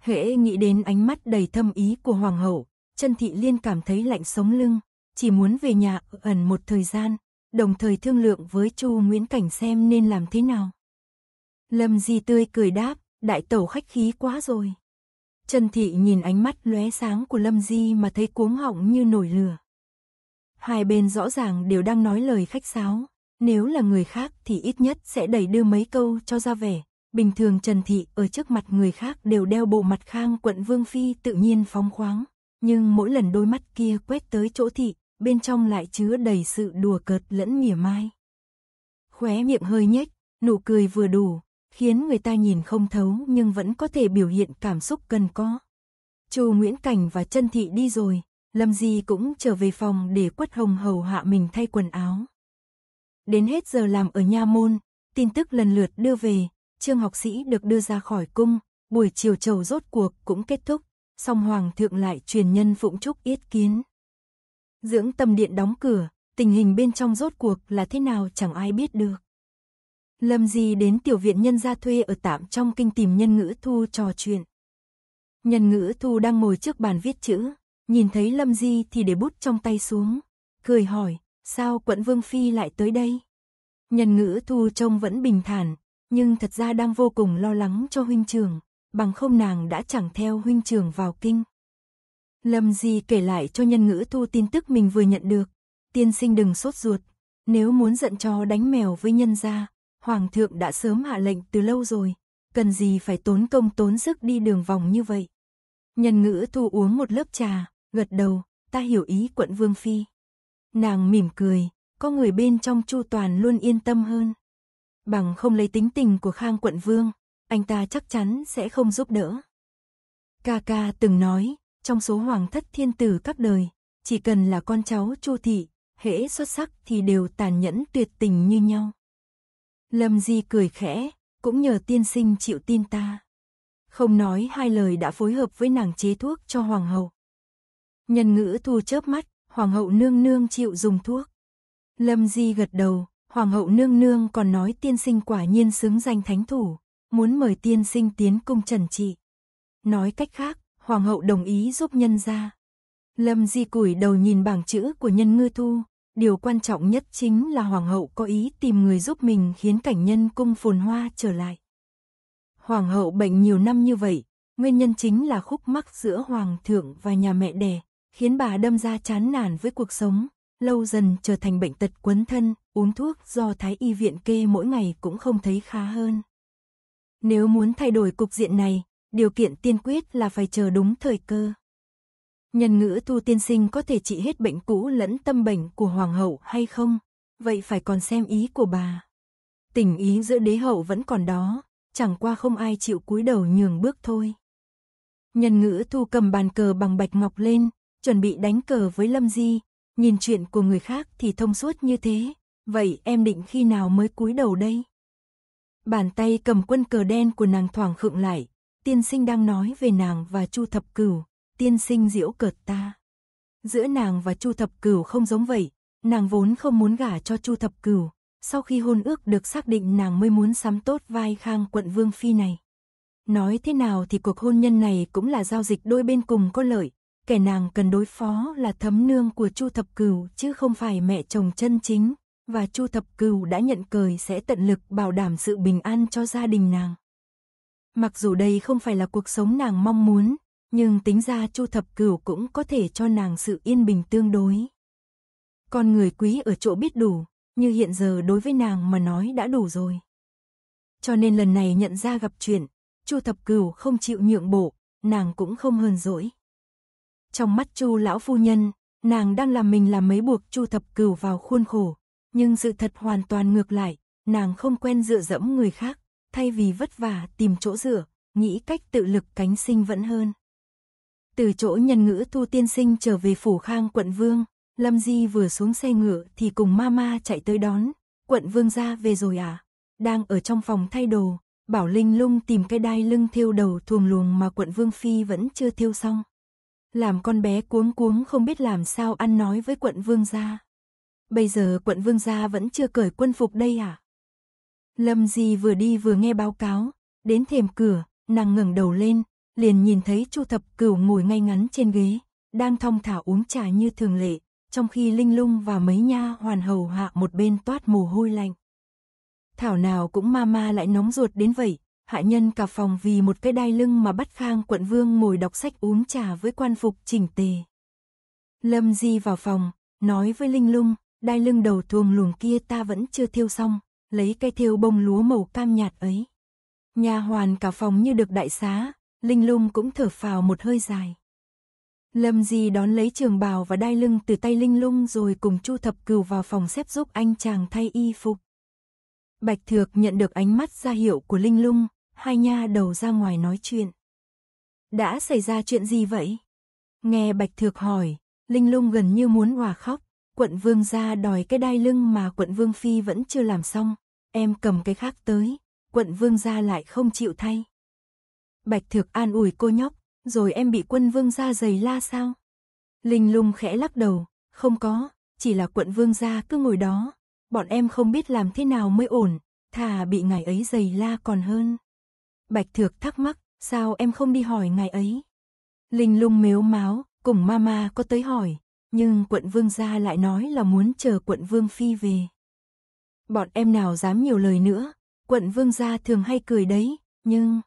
Huệ nghĩ đến ánh mắt đầy thâm ý của Hoàng hậu, Trần Thị Liên cảm thấy lạnh sống lưng, chỉ muốn về nhà ẩn một thời gian, đồng thời thương lượng với Chu Nguyễn Cảnh xem nên làm thế nào. Lâm Di tươi cười đáp, đại tẩu khách khí quá rồi. Trần Thị nhìn ánh mắt lóe sáng của Lâm Di mà thấy cuống họng như nổi lửa. Hai bên rõ ràng đều đang nói lời khách sáo. Nếu là người khác thì ít nhất sẽ đẩy đưa mấy câu cho ra vẻ. Bình thường Trần Thị ở trước mặt người khác đều đeo bộ mặt khang quận Vương Phi tự nhiên phóng khoáng. Nhưng mỗi lần đôi mắt kia quét tới chỗ thị, bên trong lại chứa đầy sự đùa cợt lẫn mỉa mai. Khóe miệng hơi nhếch, nụ cười vừa đủ, khiến người ta nhìn không thấu nhưng vẫn có thể biểu hiện cảm xúc cần có. Chu Nguyễn Cảnh và Trân Thị đi rồi, Lâm Di cũng trở về phòng để quất hồng hầu hạ mình thay quần áo. Đến hết giờ làm ở nha môn, tin tức lần lượt đưa về, trương học sĩ được đưa ra khỏi cung, buổi chiều trầu rốt cuộc cũng kết thúc, song hoàng thượng lại truyền nhân phụng trúc yết kiến. Dưỡng tâm điện đóng cửa, tình hình bên trong rốt cuộc là thế nào chẳng ai biết được. Lâm Di đến tiểu viện nhân gia thuê ở tạm trong kinh tìm nhân ngữ thu trò chuyện. Nhân ngữ thu đang ngồi trước bàn viết chữ, nhìn thấy Lâm Di thì để bút trong tay xuống, cười hỏi, sao quận Vương Phi lại tới đây? Nhân ngữ thu trông vẫn bình thản, nhưng thật ra đang vô cùng lo lắng cho huynh trường, bằng không nàng đã chẳng theo huynh trường vào kinh. Lâm Di kể lại cho nhân ngữ thu tin tức mình vừa nhận được, tiên sinh đừng sốt ruột, nếu muốn giận cho đánh mèo với nhân gia, Hoàng thượng đã sớm hạ lệnh từ lâu rồi, cần gì phải tốn công tốn sức đi đường vòng như vậy. Nhân ngữ thu uống một lớp trà, gật đầu, ta hiểu ý quận Vương Phi. Nàng mỉm cười, có người bên trong Chu Toàn luôn yên tâm hơn. Bằng không lấy tính tình của Khang quận Vương, anh ta chắc chắn sẽ không giúp đỡ. Ca ca từng nói, trong số hoàng thất thiên tử các đời, chỉ cần là con cháu Chu thị, hễ xuất sắc thì đều tàn nhẫn tuyệt tình như nhau. Lâm Di cười khẽ, cũng nhờ tiên sinh chịu tin ta. Không nói hai lời đã phối hợp với nàng chế thuốc cho hoàng hậu. Nhân ngữ thu chớp mắt, hoàng hậu nương nương chịu dùng thuốc. Lâm Di gật đầu, hoàng hậu nương nương còn nói tiên sinh quả nhiên xứng danh thánh thủ, muốn mời tiên sinh tiến cung trần trị. Nói cách khác, hoàng hậu đồng ý giúp nhân ra. Lâm Di củi đầu nhìn bảng chữ của nhân ngư thu, điều quan trọng nhất chính là hoàng hậu có ý tìm người giúp mình khiến cảnh nhân cung phồn hoa trở lại. Hoàng hậu bệnh nhiều năm như vậy, nguyên nhân chính là khúc mắc giữa hoàng thượng và nhà mẹ đẻ, khiến bà đâm ra chán nản với cuộc sống, lâu dần trở thành bệnh tật quấn thân, uống thuốc do thái y viện kê mỗi ngày cũng không thấy khá hơn. Nếu muốn thay đổi cục diện này, điều kiện tiên quyết là phải chờ đúng thời cơ. Nhân ngữ thu tiên sinh có thể trị hết bệnh cũ lẫn tâm bệnh của hoàng hậu hay không, vậy phải còn xem ý của bà. Tình ý giữa đế hậu vẫn còn đó, chẳng qua không ai chịu cúi đầu nhường bước thôi. Nhân ngữ thu cầm bàn cờ bằng bạch ngọc lên, chuẩn bị đánh cờ với Lâm Di, nhìn chuyện của người khác thì thông suốt như thế, vậy em định khi nào mới cúi đầu đây? Bàn tay cầm quân cờ đen của nàng thoảng khựng lại, tiên sinh đang nói về nàng và Chu Thập Cửu, tiên sinh diễu cợt ta. Giữa nàng và Chu Thập Cửu không giống vậy, nàng vốn không muốn gả cho Chu Thập Cửu, sau khi hôn ước được xác định nàng mới muốn sắm tốt vai khang quận vương phi này. Nói thế nào thì cuộc hôn nhân này cũng là giao dịch đôi bên cùng có lợi, kẻ nàng cần đối phó là thấm nương của Chu Thập Cửu chứ không phải mẹ chồng chân chính, và Chu Thập Cửu đã nhận cười sẽ tận lực bảo đảm sự bình an cho gia đình nàng. Mặc dù đây không phải là cuộc sống nàng mong muốn, nhưng tính ra Chu Thập Cửu cũng có thể cho nàng sự yên bình tương đối. Con người quý ở chỗ biết đủ, như hiện giờ đối với nàng mà nói đã đủ rồi. Cho nên lần này nhận ra gặp chuyện, Chu Thập Cửu không chịu nhượng bộ, nàng cũng không hờn dỗi. Trong mắt Chu lão phu nhân, nàng đang làm mình làm mấy buộc Chu thập cửu vào khuôn khổ, nhưng sự thật hoàn toàn ngược lại, nàng không quen dựa dẫm người khác, thay vì vất vả tìm chỗ dựa, nghĩ cách tự lực cánh sinh vẫn hơn. Từ chỗ nhân ngữ Thu tiên sinh trở về phủ Khang quận vương, Lâm Di vừa xuống xe ngựa thì cùng mama chạy tới đón, "Quận vương ra về rồi à?" Đang ở trong phòng thay đồ, Bảo Linh Lung tìm cái đai lưng thêu đầu thuồng luồng mà quận vương phi vẫn chưa thêu xong làm con bé cuống cuống không biết làm sao ăn nói với quận vương gia. Bây giờ quận vương gia vẫn chưa cởi quân phục đây à? Lâm Di vừa đi vừa nghe báo cáo, đến thềm cửa, nàng ngẩng đầu lên, liền nhìn thấy Chu Thập Cửu ngồi ngay ngắn trên ghế, đang thong thả uống trà như thường lệ, trong khi Linh Lung và mấy nha hoàn hầu hạ một bên toát mồ hôi lạnh. Thảo nào cũng ma ma lại nóng ruột đến vậy, hạ nhân cả phòng vì một cái đai lưng mà bắt khang quận vương ngồi đọc sách uống trà với quan phục chỉnh tề. Lâm Di vào phòng, nói với Linh Lung, đai lưng đầu thuồng luồng kia ta vẫn chưa thiêu xong, lấy cây thiêu bông lúa màu cam nhạt ấy. Nhà hoàn cả phòng như được đại xá, Linh Lung cũng thở phào một hơi dài. Lâm Di đón lấy trường bào và đai lưng từ tay Linh Lung rồi cùng Chu Thập Cửu vào phòng xếp giúp anh chàng thay y phục. Bạch Thược nhận được ánh mắt ra hiệu của Linh Lung, hai nha đầu ra ngoài nói chuyện. Đã xảy ra chuyện gì vậy? Nghe Bạch Thược hỏi, Linh Lung gần như muốn hòa khóc, quận vương ra đòi cái đai lưng mà quận vương phi vẫn chưa làm xong, em cầm cái khác tới, quận vương ra lại không chịu thay. Bạch Thược an ủi cô nhóc, rồi em bị quân vương ra giày la sao? Linh Lung khẽ lắc đầu, không có, chỉ là quận vương gia cứ ngồi đó, bọn em không biết làm thế nào mới ổn, thà bị ngài ấy giày la còn hơn. Bạch Thược thắc mắc, sao em không đi hỏi ngài ấy? Linh lung mếu máo, cùng mama có tới hỏi, nhưng quận vương gia lại nói là muốn chờ quận vương phi về. Bọn em nào dám nhiều lời nữa, quận vương gia thường hay cười đấy, nhưng...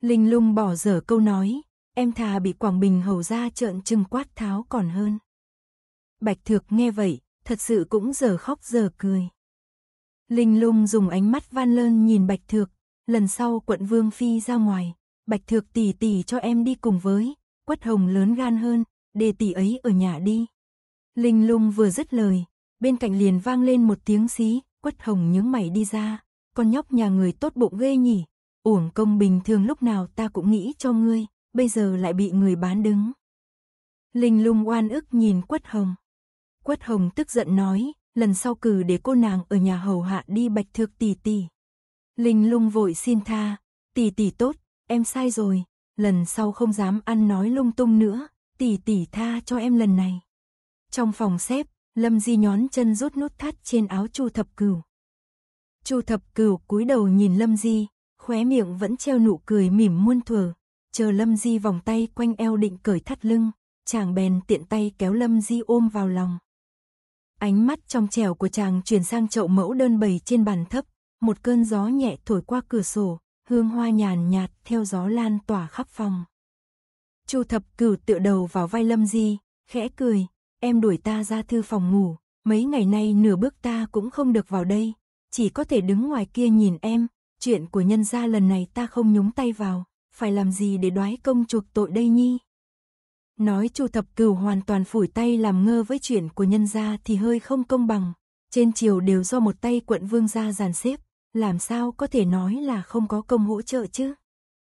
Linh lung bỏ dở câu nói, em thà bị Quảng Bình hầu ra trợn trừng quát tháo còn hơn. Bạch Thược nghe vậy, thật sự cũng giờ khóc giờ cười. Linh lung dùng ánh mắt van lơn nhìn Bạch Thược, lần sau quận Vương Phi ra ngoài, Bạch Thược tỷ tỷ cho em đi cùng với, quất hồng lớn gan hơn, để tỷ ấy ở nhà đi. Linh lung vừa dứt lời, bên cạnh liền vang lên một tiếng xí, quất hồng nhướng mày đi ra, con nhóc nhà người tốt bụng ghê nhỉ, uổng công bình thường lúc nào ta cũng nghĩ cho ngươi, bây giờ lại bị người bán đứng. Linh lung oan ức nhìn quất hồng. Quất hồng tức giận nói, lần sau cử để cô nàng ở nhà hầu hạ đi bạch thược tỷ tỷ. Linh lung vội xin tha, tỷ tỷ tốt, em sai rồi, lần sau không dám ăn nói lung tung nữa, tỷ tỷ tha cho em lần này. Trong phòng xếp, Lâm Di nhón chân rút nút thắt trên áo Chu Thập Cửu. Chu Thập Cửu cúi đầu nhìn Lâm Di, khóe miệng vẫn treo nụ cười mỉm muôn thuở, chờ Lâm Di vòng tay quanh eo định cởi thắt lưng, chàng bèn tiện tay kéo Lâm Di ôm vào lòng. Ánh mắt trong trẻo của chàng chuyển sang chậu mẫu đơn bày trên bàn thấp, một cơn gió nhẹ thổi qua cửa sổ, hương hoa nhàn nhạt theo gió lan tỏa khắp phòng. Chu thập cửu tựa đầu vào vai Lâm Di, khẽ cười, em đuổi ta ra thư phòng ngủ, mấy ngày nay nửa bước ta cũng không được vào đây, chỉ có thể đứng ngoài kia nhìn em, chuyện của nhân gia lần này ta không nhúng tay vào, phải làm gì để đoái công chuộc tội đây nhi? Nói Chu thập cửu hoàn toàn phủi tay làm ngơ với chuyện của nhân gia thì hơi không công bằng, trên chiều đều do một tay quận vương gia dàn xếp, làm sao có thể nói là không có công hỗ trợ chứ?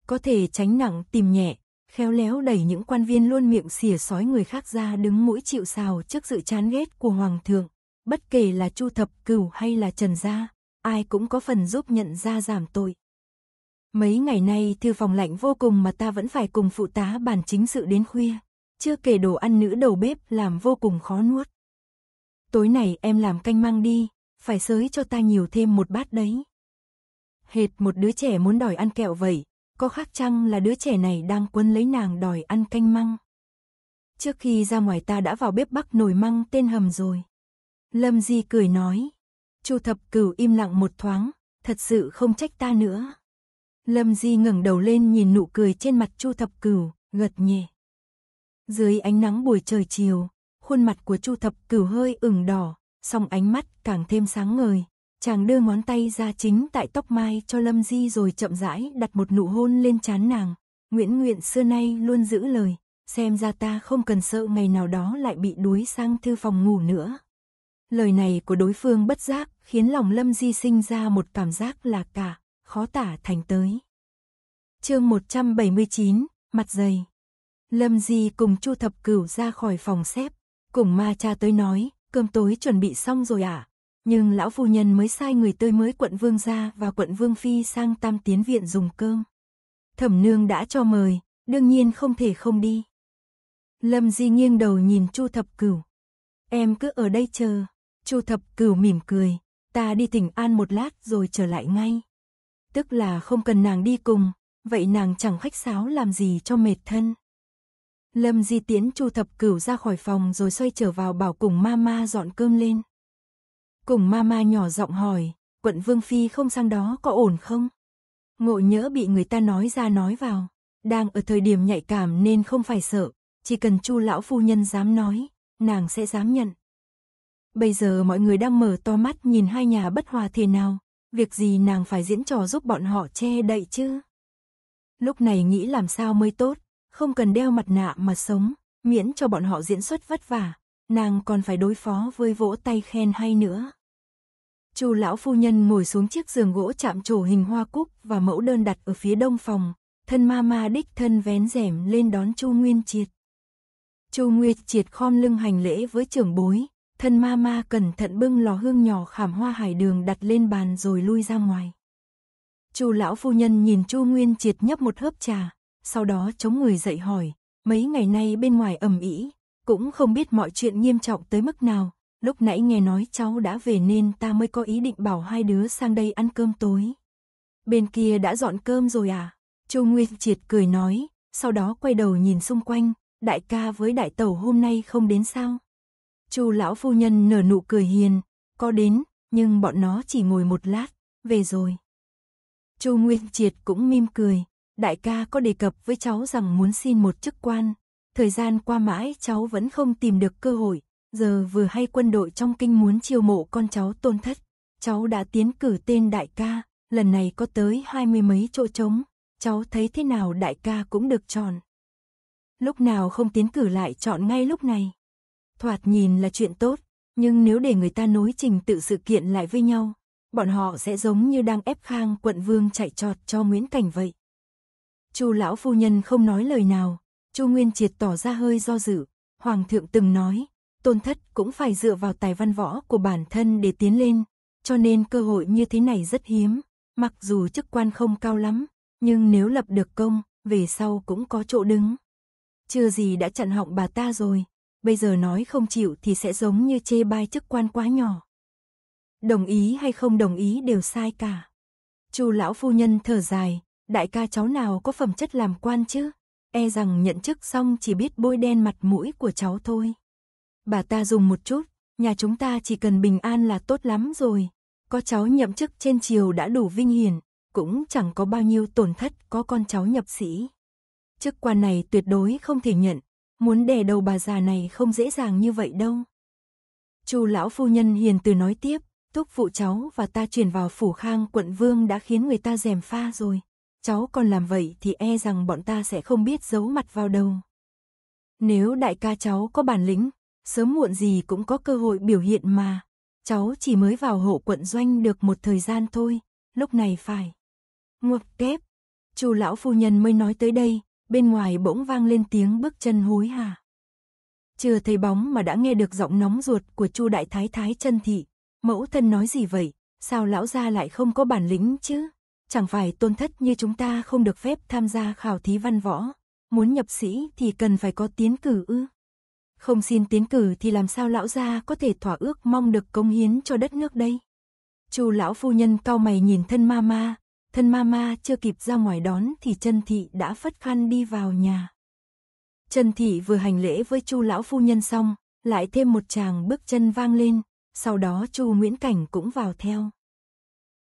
Có thể tránh nặng tìm nhẹ, khéo léo đẩy những quan viên luôn miệng xỉa sói người khác ra đứng mũi chịu sào trước sự chán ghét của Hoàng thượng. Bất kể là Chu Thập Cửu hay là Trần Gia, ai cũng có phần giúp nhận ra giảm tội. Mấy ngày nay thư phòng lạnh vô cùng mà ta vẫn phải cùng phụ tá bàn chính sự đến khuya. Chưa kể đồ ăn nữ đầu bếp làm vô cùng khó nuốt. Tối nay em làm canh mang đi, phải sới cho ta nhiều thêm một bát đấy. Hệt một đứa trẻ muốn đòi ăn kẹo vậy, có khác chăng là đứa trẻ này đang quấn lấy nàng đòi ăn canh măng. Trước khi ra ngoài ta đã vào bếp bắc nồi măng tên hầm rồi. Lâm Di cười nói. Chu thập cửu im lặng một thoáng, thật sự không trách ta nữa. Lâm Di ngẩng đầu lên nhìn nụ cười trên mặt Chu thập cửu, gật nhẹ. Dưới ánh nắng buổi trời chiều, khuôn mặt của Chu thập cửu hơi ửng đỏ, song ánh mắt càng thêm sáng ngời. Chàng đưa ngón tay ra chính tại tóc mai cho Lâm Di rồi chậm rãi đặt một nụ hôn lên trán nàng. Nguyễn Nguyện xưa nay luôn giữ lời, xem ra ta không cần sợ ngày nào đó lại bị đuối sang thư phòng ngủ nữa. Lời này của đối phương bất giác khiến lòng Lâm Di sinh ra một cảm giác là cả, khó tả thành tới. chương 179, mặt dày. Lâm Di cùng Chu Thập Cửu ra khỏi phòng xếp, cùng ma cha tới nói, cơm tối chuẩn bị xong rồi à? Nhưng lão phu nhân mới sai người tươi mới quận vương gia và quận vương phi sang tam tiến viện dùng cơm. Thẩm nương đã cho mời, đương nhiên không thể không đi. Lâm Di nghiêng đầu nhìn Chu Thập Cửu. Em cứ ở đây chờ. Chu Thập Cửu mỉm cười, ta đi tỉnh An một lát rồi trở lại ngay. Tức là không cần nàng đi cùng, vậy nàng chẳng khách sáo làm gì cho mệt thân. Lâm Di tiến Chu Thập Cửu ra khỏi phòng rồi xoay trở vào bảo cùng mama dọn cơm lên. Cùng mama nhỏ giọng hỏi, quận Vương Phi không sang đó có ổn không? Ngộ nhỡ bị người ta nói ra nói vào, đang ở thời điểm nhạy cảm nên không phải sợ, chỉ cần Chu lão phu nhân dám nói, nàng sẽ dám nhận. Bây giờ mọi người đang mở to mắt nhìn hai nhà bất hòa thế nào, việc gì nàng phải diễn trò giúp bọn họ che đậy chứ? Lúc này nghĩ làm sao mới tốt, không cần đeo mặt nạ mà sống, miễn cho bọn họ diễn xuất vất vả, nàng còn phải đối phó với vỗ tay khen hay nữa. Chu lão phu nhân ngồi xuống chiếc giường gỗ chạm trổ hình hoa cúc và mẫu đơn đặt ở phía đông phòng, thân ma ma đích thân vén rèm lên đón Chu Nguyên Triệt. Chu Nguyên Triệt khom lưng hành lễ với trưởng bối, thân ma ma cẩn thận bưng lò hương nhỏ khảm hoa hải đường đặt lên bàn rồi lui ra ngoài. Chu lão phu nhân nhìn Chu Nguyên Triệt nhấp một hớp trà, sau đó chống người dậy hỏi, mấy ngày nay bên ngoài ầm ĩ, cũng không biết mọi chuyện nghiêm trọng tới mức nào, lúc nãy nghe nói cháu đã về nên ta mới có ý định bảo hai đứa sang đây ăn cơm tối. Bên kia đã dọn cơm rồi à? Châu Nguyên Triệt cười nói, sau đó quay đầu nhìn xung quanh, đại ca với đại tẩu hôm nay không đến sao? Chu lão phu nhân nở nụ cười hiền, có đến, nhưng bọn nó chỉ ngồi một lát, về rồi. Châu Nguyên Triệt cũng mỉm cười, đại ca có đề cập với cháu rằng muốn xin một chức quan. Thời gian qua mãi cháu vẫn không tìm được cơ hội, giờ vừa hay quân đội trong kinh muốn chiêu mộ con cháu tôn thất. Cháu đã tiến cử tên đại ca, lần này có tới hai mươi mấy chỗ trống, cháu thấy thế nào đại ca cũng được chọn. Lúc nào không tiến cử lại chọn ngay lúc này. Thoạt nhìn là chuyện tốt, nhưng nếu để người ta nối trình tự sự kiện lại với nhau, bọn họ sẽ giống như đang ép khang quận vương chạy trọt cho Nguyễn Cảnh vậy. Chu lão phu nhân không nói lời nào, Chu Nguyên Triệt tỏ ra hơi do dự, hoàng thượng từng nói, tôn thất cũng phải dựa vào tài văn võ của bản thân để tiến lên, cho nên cơ hội như thế này rất hiếm, mặc dù chức quan không cao lắm, nhưng nếu lập được công, về sau cũng có chỗ đứng. Chưa gì đã chặn họng bà ta rồi, bây giờ nói không chịu thì sẽ giống như chê bai chức quan quá nhỏ. Đồng ý hay không đồng ý đều sai cả. Chu lão phu nhân thở dài, đại ca cháu nào có phẩm chất làm quan chứ? E rằng nhận chức xong chỉ biết bôi đen mặt mũi của cháu thôi. Bà ta dùng một chút, nhà chúng ta chỉ cần bình an là tốt lắm rồi. Có cháu nhậm chức trên triều đã đủ vinh hiển, cũng chẳng có bao nhiêu tổn thất có con cháu nhập sĩ. Chức quan này tuyệt đối không thể nhận, muốn đè đầu bà già này không dễ dàng như vậy đâu. Chu lão phu nhân hiền từ nói tiếp, thúc phụ cháu và ta chuyển vào phủ khang quận vương đã khiến người ta dèm pha rồi, cháu còn làm vậy thì e rằng bọn ta sẽ không biết giấu mặt vào đâu. Nếu đại ca cháu có bản lĩnh, sớm muộn gì cũng có cơ hội biểu hiện mà. Cháu chỉ mới vào hộ quận doanh được một thời gian thôi, lúc này phải. Ngược kép, chu lão phu nhân mới nói tới đây, bên ngoài bỗng vang lên tiếng bước chân hối hả. Chưa thấy bóng mà đã nghe được giọng nóng ruột của chu đại thái thái chân thị, mẫu thân nói gì vậy, sao lão gia lại không có bản lĩnh chứ? Chẳng phải tôn thất như chúng ta không được phép tham gia khảo thí văn võ, muốn nhập sĩ thì cần phải có tiến cử ư. Không xin tiến cử thì làm sao lão gia có thể thỏa ước mong được cống hiến cho đất nước đây. Chu lão phu nhân cau mày nhìn thân mama, thân mama chưa kịp ra ngoài đón thì chân thị đã phất khăn đi vào nhà. Trần Thị vừa hành lễ với Chu lão phu nhân xong, lại thêm một chàng bước chân vang lên, sau đó Chu Nguyễn Cảnh cũng vào theo.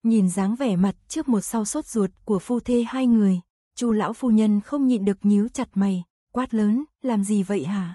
Nhìn dáng vẻ mặt trước một sau sốt ruột của phu thê hai người, chu lão phu nhân không nhịn được nhíu chặt mày, quát lớn, làm gì vậy hả?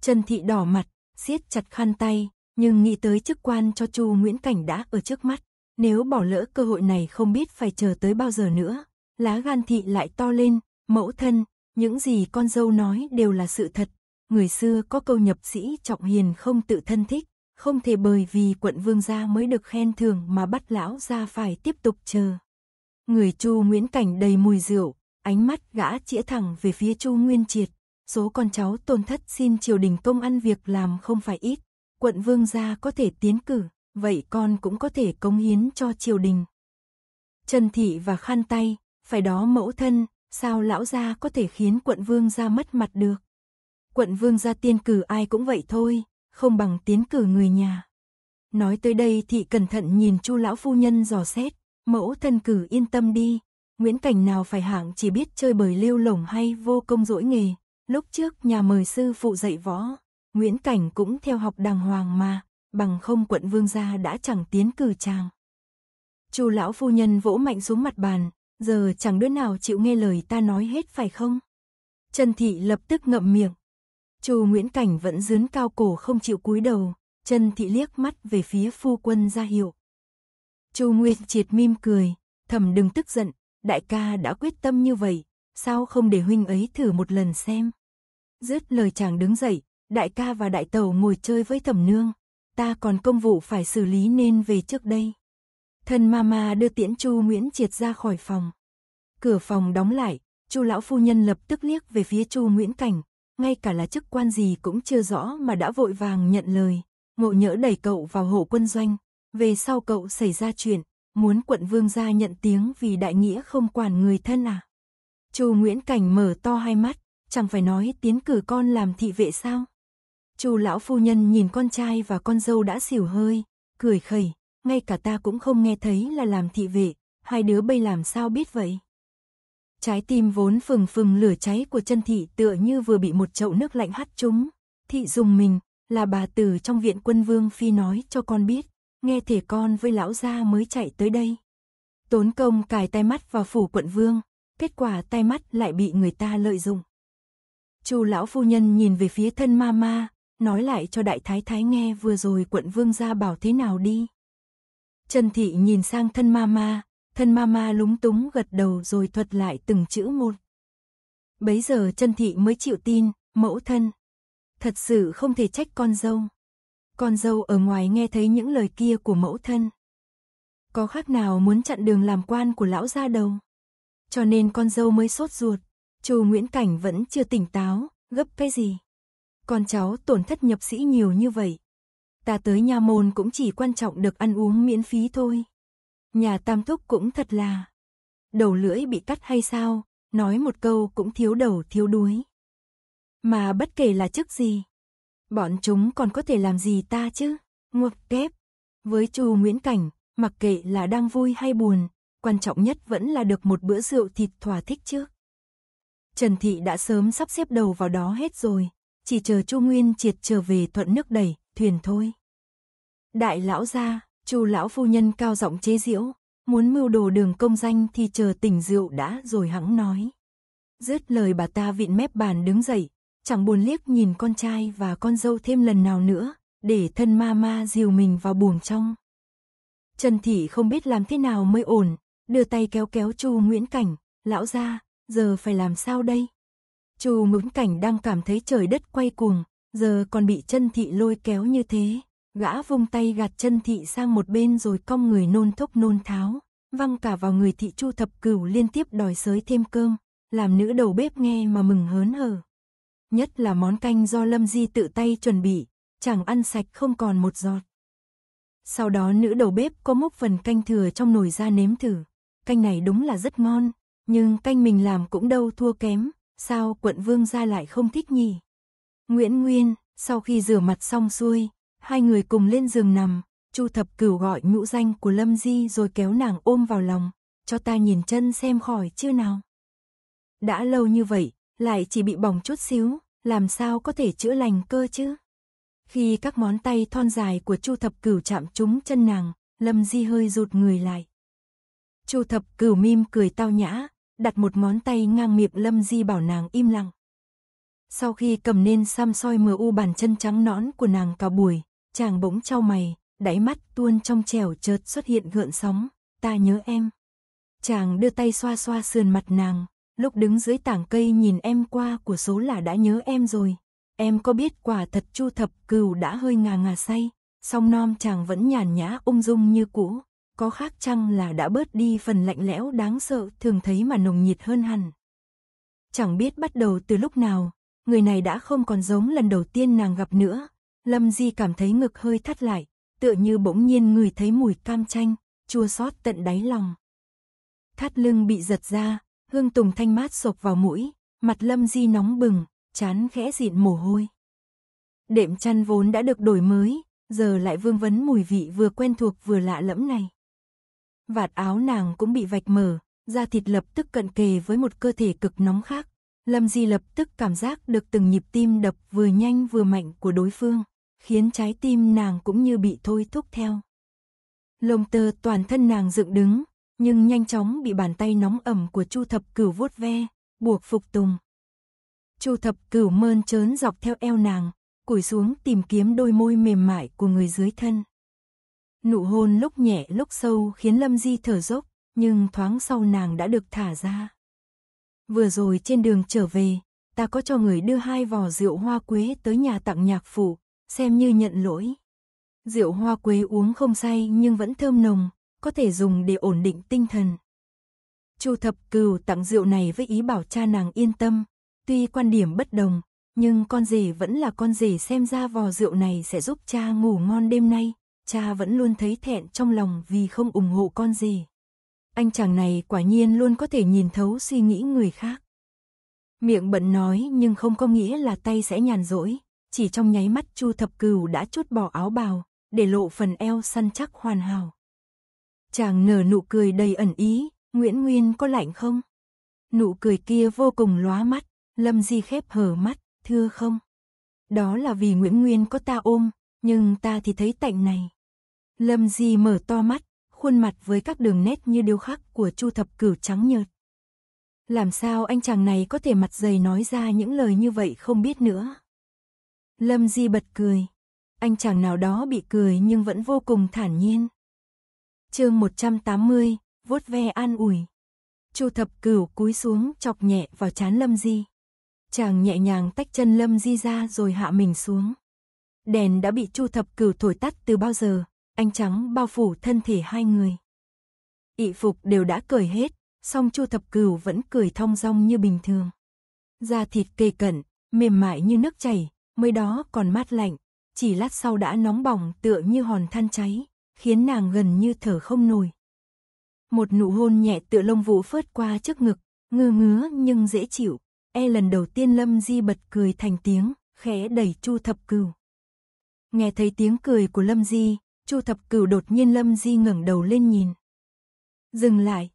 Trần Thị đỏ mặt, siết chặt khăn tay, nhưng nghĩ tới chức quan cho chu Nguyễn Cảnh đã ở trước mắt, nếu bỏ lỡ cơ hội này không biết phải chờ tới bao giờ nữa. Lá gan thị lại to lên, mẫu thân, những gì con dâu nói đều là sự thật. Người xưa có câu nhập sĩ trọng hiền không tự thân thích, không thể bởi vì quận vương gia mới được khen thưởng mà bắt lão gia phải tiếp tục chờ. Người Chu Nguyễn Cảnh đầy mùi rượu, ánh mắt gã chĩa thẳng về phía Chu Nguyên Triệt. Số con cháu tôn thất xin triều đình công ăn việc làm không phải ít. Quận vương gia có thể tiến cử, vậy con cũng có thể cống hiến cho triều đình. Trần Thị và khan tay, phải đó mẫu thân, sao lão gia có thể khiến quận vương gia mất mặt được. Quận vương gia tiên cử ai cũng vậy thôi, không bằng tiến cử người nhà. Nói tới đây thị cẩn thận nhìn chu lão phu nhân dò xét, mẫu thân cử yên tâm đi, Nguyễn Cảnh nào phải hạng chỉ biết chơi bời lêu lổng hay vô công dỗi nghề, lúc trước nhà mời sư phụ dạy võ, Nguyễn Cảnh cũng theo học đàng hoàng mà, bằng không quận vương gia đã chẳng tiến cử chàng. Chu lão phu nhân vỗ mạnh xuống mặt bàn, giờ chẳng đứa nào chịu nghe lời ta nói hết phải không? Trần thị lập tức ngậm miệng, Chu Nguyễn Cảnh vẫn dướn cao cổ không chịu cúi đầu, chân thị liếc mắt về phía phu quân ra hiệu. Chu Nguyên triệt mim cười, thầm đừng tức giận, đại ca đã quyết tâm như vậy, sao không để huynh ấy thử một lần xem. Dứt lời chàng đứng dậy, đại ca và đại tàu ngồi chơi với thẩm nương, ta còn công vụ phải xử lý nên về trước đây. thần mama đưa tiễn Chu Nguyễn triệt ra khỏi phòng. Cửa phòng đóng lại, Chu lão phu nhân lập tức liếc về phía Chu Nguyễn Cảnh, ngay cả là chức quan gì cũng chưa rõ mà đã vội vàng nhận lời. Ngộ nhỡ đẩy cậu vào hổ quân doanh, về sau cậu xảy ra chuyện, muốn quận vương gia nhận tiếng vì đại nghĩa không quản người thân à. Chu Nguyễn Cảnh mở to hai mắt, chẳng phải nói tiến cử con làm thị vệ sao. Chu lão phu nhân nhìn con trai và con dâu đã xỉu hơi, cười khẩy, ngay cả ta cũng không nghe thấy là làm thị vệ, hai đứa bây làm sao biết vậy. Trái tim vốn phừng phừng lửa cháy của chân thị tựa như vừa bị một chậu nước lạnh hắt trúng. Thị dùng mình, là bà tử trong viện quân vương phi nói cho con biết, nghe thể con với lão gia mới chạy tới đây. Tốn công cài tay mắt vào phủ quận vương, kết quả tay mắt lại bị người ta lợi dụng. Chu lão phu nhân nhìn về phía thân ma ma, nói lại cho đại thái thái nghe vừa rồi quận vương gia bảo thế nào đi. Trần thị nhìn sang thân ma ma, Thân mama lúng túng gật đầu rồi thuật lại từng chữ một. Bấy giờ chân thị mới chịu tin, mẫu thân. Thật sự không thể trách con dâu. Con dâu ở ngoài nghe thấy những lời kia của mẫu thân. Có khác nào muốn chặn đường làm quan của lão gia đâu Cho nên con dâu mới sốt ruột. Chu Nguyễn Cảnh vẫn chưa tỉnh táo, gấp cái gì? Con cháu tổn thất nhập sĩ nhiều như vậy. Ta tới nha môn cũng chỉ quan trọng được ăn uống miễn phí thôi. Nhà tam thúc cũng thật là. Đầu lưỡi bị cắt hay sao, nói một câu cũng thiếu đầu thiếu đuối. Mà bất kể là chức gì, bọn chúng còn có thể làm gì ta chứ? Ngục kép. Với chu Nguyễn Cảnh, mặc kệ là đang vui hay buồn, quan trọng nhất vẫn là được một bữa rượu thịt thỏa thích chứ. Trần Thị đã sớm sắp xếp đầu vào đó hết rồi, chỉ chờ Chu Nguyên Triệt trở về thuận nước đẩy, thuyền thôi. Đại lão gia, Chu lão phu nhân cao giọng chế giễu, muốn mưu đồ đường công danh thì chờ tỉnh rượu đã rồi hắng nói. Dứt lời bà ta vịn mép bàn đứng dậy, chẳng buồn liếc nhìn con trai và con dâu thêm lần nào nữa, để thân ma ma dìu mình vào buồng trong. Trần Thị không biết làm thế nào mới ổn, đưa tay kéo kéo Chu Nguyễn Cảnh, lão gia giờ phải làm sao đây? Chu Nguyễn Cảnh đang cảm thấy trời đất quay cuồng, giờ còn bị Trần Thị lôi kéo như thế. Gã vung tay gạt chân thị sang một bên rồi cong người nôn thốc nôn tháo, văng cả vào người thị chu thập cửu liên tiếp đòi sới thêm cơm, làm nữ đầu bếp nghe mà mừng hớn hở. Nhất là món canh do Lâm Di tự tay chuẩn bị, chẳng ăn sạch không còn một giọt. Sau đó nữ đầu bếp có múc phần canh thừa trong nồi ra nếm thử. Canh này đúng là rất ngon, nhưng canh mình làm cũng đâu thua kém, sao quận vương gia lại không thích nhỉ? Nguyễn Nguyên, sau khi rửa mặt xong xuôi, Hai người cùng lên giường nằm, Chu Thập Cửu gọi nhũ danh của Lâm Di rồi kéo nàng ôm vào lòng, cho ta nhìn chân xem khỏi chưa nào. Đã lâu như vậy, lại chỉ bị bỏng chút xíu, làm sao có thể chữa lành cơ chứ? Khi các món tay thon dài của Chu Thập Cửu chạm trúng chân nàng, Lâm Di hơi rụt người lại. Chu Thập Cửu mím cười tao nhã, đặt một món tay ngang miệng Lâm Di bảo nàng im lặng. Sau khi cầm nên xăm soi mờ u bàn chân trắng nõn của nàng cả buổi, Chàng bỗng trao mày, đáy mắt tuôn trong trẻo chợt xuất hiện gợn sóng, ta nhớ em. Chàng đưa tay xoa xoa sườn mặt nàng, lúc đứng dưới tảng cây nhìn em qua của số là đã nhớ em rồi. Em có biết quả thật chu thập cừu đã hơi ngà ngà say, song non chàng vẫn nhàn nhã ung dung như cũ, có khác chăng là đã bớt đi phần lạnh lẽo đáng sợ thường thấy mà nồng nhiệt hơn hẳn. Chẳng biết bắt đầu từ lúc nào, người này đã không còn giống lần đầu tiên nàng gặp nữa, Lâm Di cảm thấy ngực hơi thắt lại, tựa như bỗng nhiên người thấy mùi cam chanh, chua xót tận đáy lòng. Thắt lưng bị giật ra, hương tùng thanh mát sộc vào mũi, mặt Lâm Di nóng bừng, chán khẽ dịn mồ hôi. Đệm chăn vốn đã được đổi mới, giờ lại vương vấn mùi vị vừa quen thuộc vừa lạ lẫm này. Vạt áo nàng cũng bị vạch mở, da thịt lập tức cận kề với một cơ thể cực nóng khác. Lâm Di lập tức cảm giác được từng nhịp tim đập vừa nhanh vừa mạnh của đối phương khiến trái tim nàng cũng như bị thôi thúc theo. Lông tơ toàn thân nàng dựng đứng, nhưng nhanh chóng bị bàn tay nóng ẩm của Chu Thập Cửu vuốt ve, buộc phục tùng. Chu Thập Cửu mơn trớn dọc theo eo nàng, cúi xuống tìm kiếm đôi môi mềm mại của người dưới thân. Nụ hôn lúc nhẹ lúc sâu khiến Lâm Di thở dốc, nhưng thoáng sau nàng đã được thả ra. Vừa rồi trên đường trở về, ta có cho người đưa hai vò rượu hoa quế tới nhà tặng nhạc phụ, xem như nhận lỗi. Rượu hoa quế uống không say nhưng vẫn thơm nồng, có thể dùng để ổn định tinh thần. Chu Thập Cừu tặng rượu này với ý bảo cha nàng yên tâm, tuy quan điểm bất đồng, nhưng con rể vẫn là con rể xem ra vò rượu này sẽ giúp cha ngủ ngon đêm nay, cha vẫn luôn thấy thẹn trong lòng vì không ủng hộ con rể. Anh chàng này quả nhiên luôn có thể nhìn thấu suy nghĩ người khác. Miệng bận nói nhưng không có nghĩa là tay sẽ nhàn rỗi, chỉ trong nháy mắt Chu Thập Cửu đã chút bỏ áo bào, để lộ phần eo săn chắc hoàn hảo. Chàng nở nụ cười đầy ẩn ý, Nguyễn Nguyên có lạnh không? Nụ cười kia vô cùng lóa mắt, Lâm Di khép hờ mắt, thưa không? Đó là vì Nguyễn Nguyên có ta ôm, nhưng ta thì thấy tạnh này. Lâm Di mở to mắt, khuôn mặt với các đường nét như điêu khắc của Chu Thập Cửu trắng nhợt. Làm sao anh chàng này có thể mặt dày nói ra những lời như vậy không biết nữa. Lâm Di bật cười. Anh chàng nào đó bị cười nhưng vẫn vô cùng thản nhiên. chương 180, vuốt ve an ủi. Chu thập cửu cúi xuống chọc nhẹ vào chán Lâm Di. Chàng nhẹ nhàng tách chân Lâm Di ra rồi hạ mình xuống. Đèn đã bị Chu thập cửu thổi tắt từ bao giờ, Anh trắng bao phủ thân thể hai người. Ị phục đều đã cởi hết, song Chu thập cửu vẫn cười thong dong như bình thường. Da thịt kề cận, mềm mại như nước chảy, mới đó còn mát lạnh, chỉ lát sau đã nóng bỏng tựa như hòn than cháy, khiến nàng gần như thở không nổi. Một nụ hôn nhẹ tựa lông vũ phớt qua trước ngực, ngơ ngứa nhưng dễ chịu. E lần đầu tiên Lâm Di bật cười thành tiếng, khẽ đẩy Chu Thập Cửu. Nghe thấy tiếng cười của Lâm Di, Chu Thập Cửu đột nhiên Lâm Di ngẩng đầu lên nhìn. Dừng lại,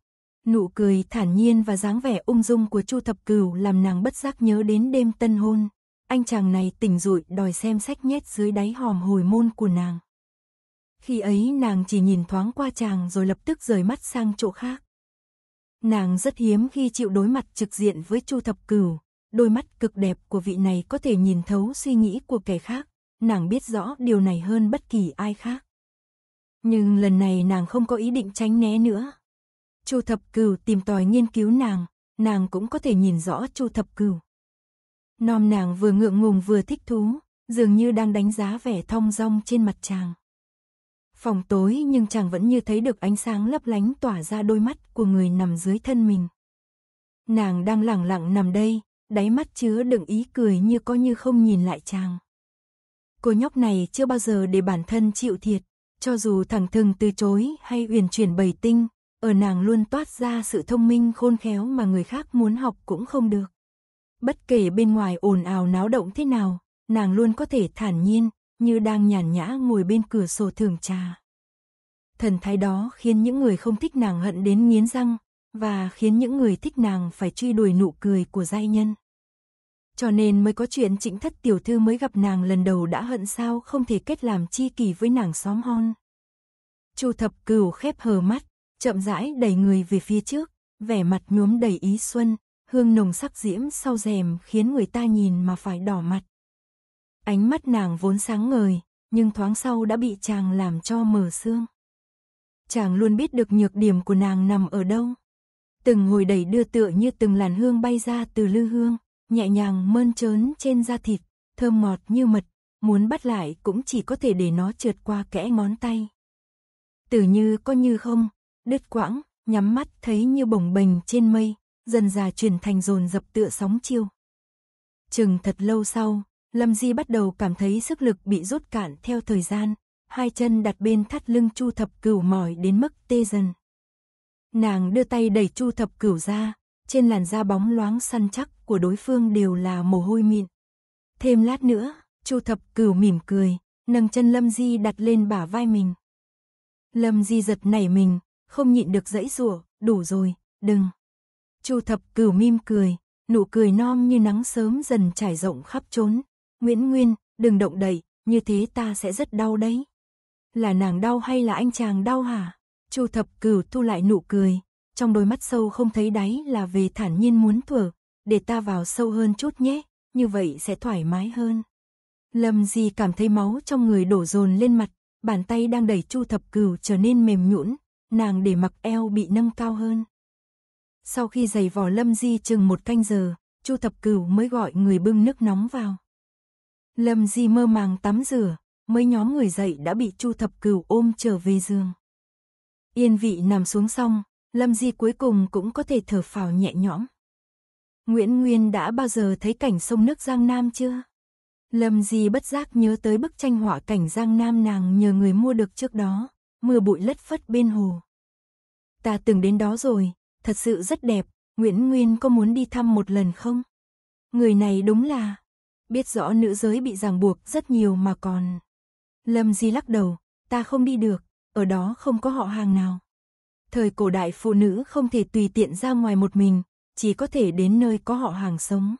nụ cười thản nhiên và dáng vẻ ung dung của Chu Thập Cửu làm nàng bất giác nhớ đến đêm tân hôn. Anh chàng này tỉnh rụi đòi xem sách nhét dưới đáy hòm hồi môn của nàng. Khi ấy nàng chỉ nhìn thoáng qua chàng rồi lập tức rời mắt sang chỗ khác. Nàng rất hiếm khi chịu đối mặt trực diện với Chu Thập Cửu, đôi mắt cực đẹp của vị này có thể nhìn thấu suy nghĩ của kẻ khác, nàng biết rõ điều này hơn bất kỳ ai khác. Nhưng lần này nàng không có ý định tránh né nữa. Chu Thập Cửu tìm tòi nghiên cứu nàng, nàng cũng có thể nhìn rõ Chu Thập Cửu. Nom nàng vừa ngượng ngùng vừa thích thú, dường như đang đánh giá vẻ thong dong trên mặt chàng. Phòng tối nhưng chàng vẫn như thấy được ánh sáng lấp lánh tỏa ra đôi mắt của người nằm dưới thân mình. Nàng đang lẳng lặng nằm đây, đáy mắt chứa đựng ý cười như có như không nhìn lại chàng. Cô nhóc này chưa bao giờ để bản thân chịu thiệt, cho dù thẳng thừng từ chối hay uyển chuyển bầy tinh, ở nàng luôn toát ra sự thông minh khôn khéo mà người khác muốn học cũng không được. Bất kể bên ngoài ồn ào náo động thế nào, nàng luôn có thể thản nhiên, như đang nhàn nhã ngồi bên cửa sổ thưởng trà. Thần thái đó khiến những người không thích nàng hận đến nghiến răng, và khiến những người thích nàng phải truy đuổi nụ cười của giai nhân. Cho nên mới có chuyện trịnh thất tiểu thư mới gặp nàng lần đầu đã hận sao không thể kết làm chi kỳ với nàng xóm hon. Chu thập cửu khép hờ mắt, chậm rãi đẩy người về phía trước, vẻ mặt nhuốm đầy ý xuân, hương nồng sắc diễm sau rèm khiến người ta nhìn mà phải đỏ mặt. Ánh mắt nàng vốn sáng ngời, nhưng thoáng sau đã bị chàng làm cho mờ sương. Chàng luôn biết được nhược điểm của nàng nằm ở đâu. Từng hồi đẩy đưa tựa như từng làn hương bay ra từ lư hương, nhẹ nhàng mơn trớn trên da thịt, thơm ngọt như mật, muốn bắt lại cũng chỉ có thể để nó trượt qua kẽ ngón tay. Tử như có như không, đứt quãng, nhắm mắt thấy như bồng bềnh trên mây, dần già chuyển thành dồn dập tựa sóng chiêu. Chừng thật lâu sau, Lâm Di bắt đầu cảm thấy sức lực bị rút cạn theo thời gian, hai chân đặt bên thắt lưng Chu Thập Cửu mỏi đến mức tê dần. Nàng đưa tay đẩy Chu Thập Cửu ra, trên làn da bóng loáng săn chắc của đối phương đều là mồ hôi mịn. Thêm lát nữa, Chu Thập Cửu mỉm cười, nâng chân Lâm Di đặt lên bả vai mình. Lâm Di giật nảy mình, không nhịn được dãy rủa, đủ rồi, đừng. Chu thập cửu mim cười, nụ cười non như nắng sớm dần trải rộng khắp trốn. Nguyễn Nguyên, đừng động đậy, như thế ta sẽ rất đau đấy. Là nàng đau hay là anh chàng đau hả? Chu thập cửu thu lại nụ cười, trong đôi mắt sâu không thấy đáy là về thản nhiên muốn thở, để ta vào sâu hơn chút nhé, như vậy sẽ thoải mái hơn. Lâm Di cảm thấy máu trong người đổ dồn lên mặt, bàn tay đang đẩy Chu Thập Cửu trở nên mềm nhũn, nàng để mặc eo bị nâng cao hơn. Sau khi giày vò Lâm Di chừng một canh giờ, Chu Thập Cửu mới gọi người bưng nước nóng vào. Lâm Di mơ màng tắm rửa, mấy nhóm người dậy đã bị Chu Thập Cửu ôm trở về giường. Yên vị nằm xuống xong, Lâm Di cuối cùng cũng có thể thở phào nhẹ nhõm. Nguyễn Nguyên đã bao giờ thấy cảnh sông nước Giang Nam chưa? Lâm Di bất giác nhớ tới bức tranh họa cảnh Giang Nam nàng nhờ người mua được trước đó, mưa bụi lất phất bên hồ. Ta từng đến đó rồi, thật sự rất đẹp, Nguyễn Nguyên có muốn đi thăm một lần không? Người này đúng là biết rõ nữ giới bị ràng buộc rất nhiều mà còn. Lâm Di lắc đầu, ta không đi được, ở đó không có họ hàng nào. Thời cổ đại phụ nữ không thể tùy tiện ra ngoài một mình, chỉ có thể đến nơi có họ hàng sống.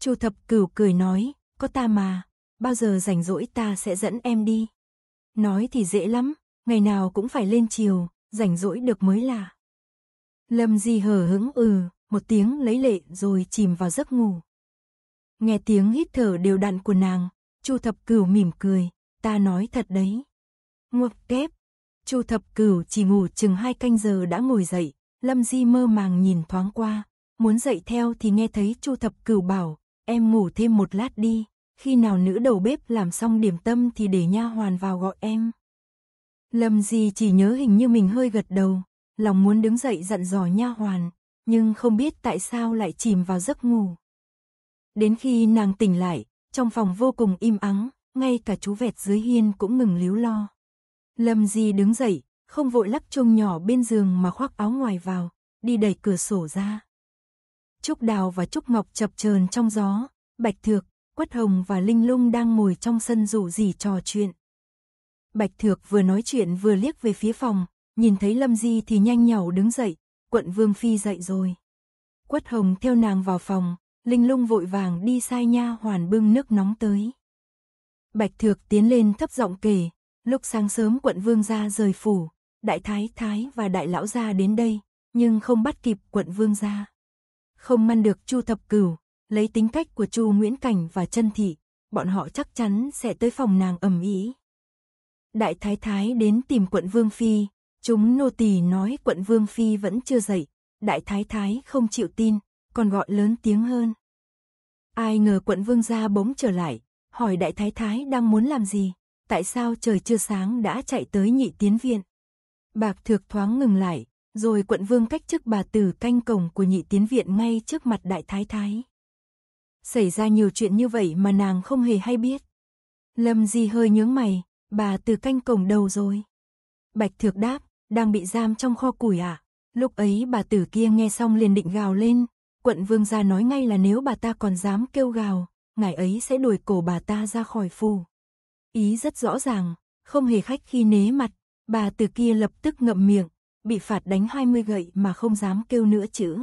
Chu Thập Cửu cười nói, có ta mà, bao giờ rảnh rỗi ta sẽ dẫn em đi. Nói thì dễ lắm, ngày nào cũng phải lên chiều, rảnh rỗi được mới là. Lâm Di hờ hững ừ, một tiếng lấy lệ rồi chìm vào giấc ngủ. Nghe tiếng hít thở đều đặn của nàng, Chu Thập Cửu mỉm cười, ta nói thật đấy. Ngược kép, Chu Thập Cửu chỉ ngủ chừng hai canh giờ đã ngồi dậy, Lâm Di mơ màng nhìn thoáng qua, muốn dậy theo thì nghe thấy Chu Thập Cửu bảo, em ngủ thêm một lát đi, khi nào nữ đầu bếp làm xong điểm tâm thì để nha hoàn vào gọi em. Lâm Di chỉ nhớ hình như mình hơi gật đầu, lòng muốn đứng dậy dặn dò nha hoàn, nhưng không biết tại sao lại chìm vào giấc ngủ. Đến khi nàng tỉnh lại, trong phòng vô cùng im ắng, ngay cả chú vẹt dưới hiên cũng ngừng líu lo. Lâm Di đứng dậy, không vội lắc chuông nhỏ bên giường mà khoác áo ngoài vào, đi đẩy cửa sổ ra. Trúc Đào và Trúc Ngọc chập chờn trong gió, Bạch Thược, Quất Hồng và Linh Lung đang ngồi trong sân rủ rỉ trò chuyện. Bạch Thược vừa nói chuyện vừa liếc về phía phòng, nhìn thấy Lâm Di thì nhanh nhảu đứng dậy, quận Vương Phi dậy rồi. Quất Hồng theo nàng vào phòng, Linh Lung vội vàng đi sai nha hoàn bưng nước nóng tới. Bạch Thược tiến lên thấp giọng kể, lúc sáng sớm quận Vương ra rời phủ, đại thái thái và đại lão ra đến đây, nhưng không bắt kịp quận Vương ra. Không măn được Chu Thập Cửu, lấy tính cách của Chu Nguyễn Cảnh và Trân Thị, bọn họ chắc chắn sẽ tới phòng nàng ầm ý Đại thái thái đến tìm quận Vương Phi, Chúng nô tỳ nói quận Vương Phi vẫn chưa dậy, đại thái thái không chịu tin, còn gọi lớn tiếng hơn. Ai ngờ quận Vương gia bỗng trở lại, hỏi đại thái thái đang muốn làm gì, tại sao trời chưa sáng đã chạy tới nhị tiến viện. Bạc thược thoáng ngừng lại, rồi quận Vương cách chức bà tử canh cổng của nhị tiến viện ngay trước mặt đại thái thái. Xảy ra nhiều chuyện như vậy mà nàng không hề hay biết. Lâm Di hơi nhướng mày, bà từ canh cổng đầu rồi. Bạch Thược đáp, đang bị giam trong kho củi à? Lúc ấy bà tử kia nghe xong liền định gào lên, quận vương gia nói ngay là nếu bà ta còn dám kêu gào, ngài ấy sẽ đuổi cổ bà ta ra khỏi phù. Ý rất rõ ràng, không hề khách khi nế mặt, bà tử kia lập tức ngậm miệng, bị phạt đánh 20 gậy mà không dám kêu nữa chữ.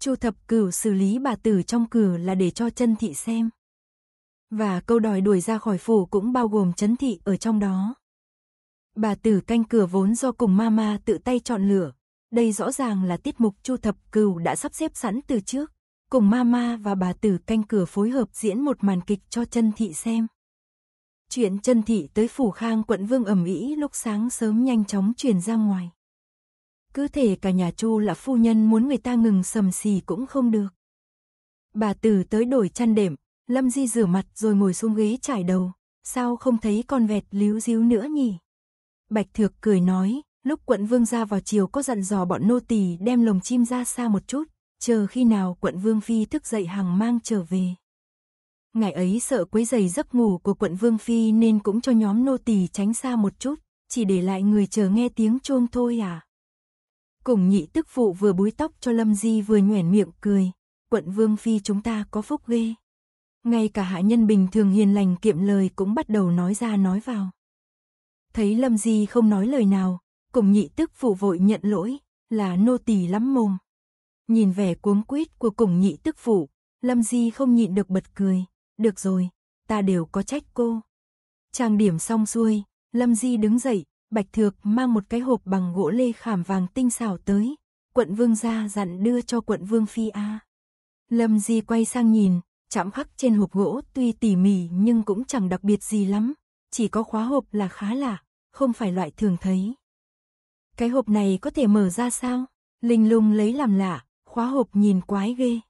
Chu thập cửu xử lý bà tử trong cửa là để cho chân thị xem. Và câu đòi đuổi ra khỏi phủ cũng bao gồm chấn thị ở trong đó. Bà tử canh cửa vốn do cùng mama tự tay chọn lửa. Đây rõ ràng là tiết mục Chu Thập Cừu đã sắp xếp sẵn từ trước. Cùng mama và bà tử canh cửa phối hợp diễn một màn kịch cho chân thị xem. Chuyện chân thị tới phủ khang quận vương ẩm ý lúc sáng sớm nhanh chóng truyền ra ngoài. Cứ thể cả nhà Chu là phu nhân muốn người ta ngừng sầm xì cũng không được. Bà tử tới đổi chăn đệm, Lâm Di rửa mặt rồi ngồi xuống ghế trải đầu. Sao không thấy con vẹt líu díu nữa nhỉ? Bạch Thược cười nói, lúc quận vương ra vào chiều có dặn dò bọn nô tỳ đem lồng chim ra xa một chút, chờ khi nào quận vương phi thức dậy hàng mang trở về. Ngài ấy sợ quấy giày giấc ngủ của quận vương phi nên cũng cho nhóm nô tỳ tránh xa một chút, chỉ để lại người chờ nghe tiếng chuông thôi à. Cùng nhị tức phụ vừa búi tóc cho Lâm Di vừa nhoẻn miệng cười, quận vương phi chúng ta có phúc ghê. Ngay cả hạ nhân bình thường hiền lành kiệm lời cũng bắt đầu nói ra nói vào thấy Lâm Di không nói lời nào, cùng nhị tức phụ vội nhận lỗi, là nô tỳ lắm mồm. Nhìn vẻ cuống quýt của cùng nhị tức phụ, Lâm Di không nhịn được bật cười, được rồi, ta đều có trách cô. Trang điểm xong xuôi, Lâm Di đứng dậy, Bạch Thược mang một cái hộp bằng gỗ lê khảm vàng tinh xảo tới, quận vương gia dặn đưa cho quận vương phi a. Lâm Di quay sang nhìn, chạm khắc trên hộp gỗ tuy tỉ mỉ nhưng cũng chẳng đặc biệt gì lắm, chỉ có khóa hộp là khá lạ, không phải loại thường thấy. Cái hộp này có thể mở ra sao? Linh lung lấy làm lạ, khóa hộp nhìn quái ghê.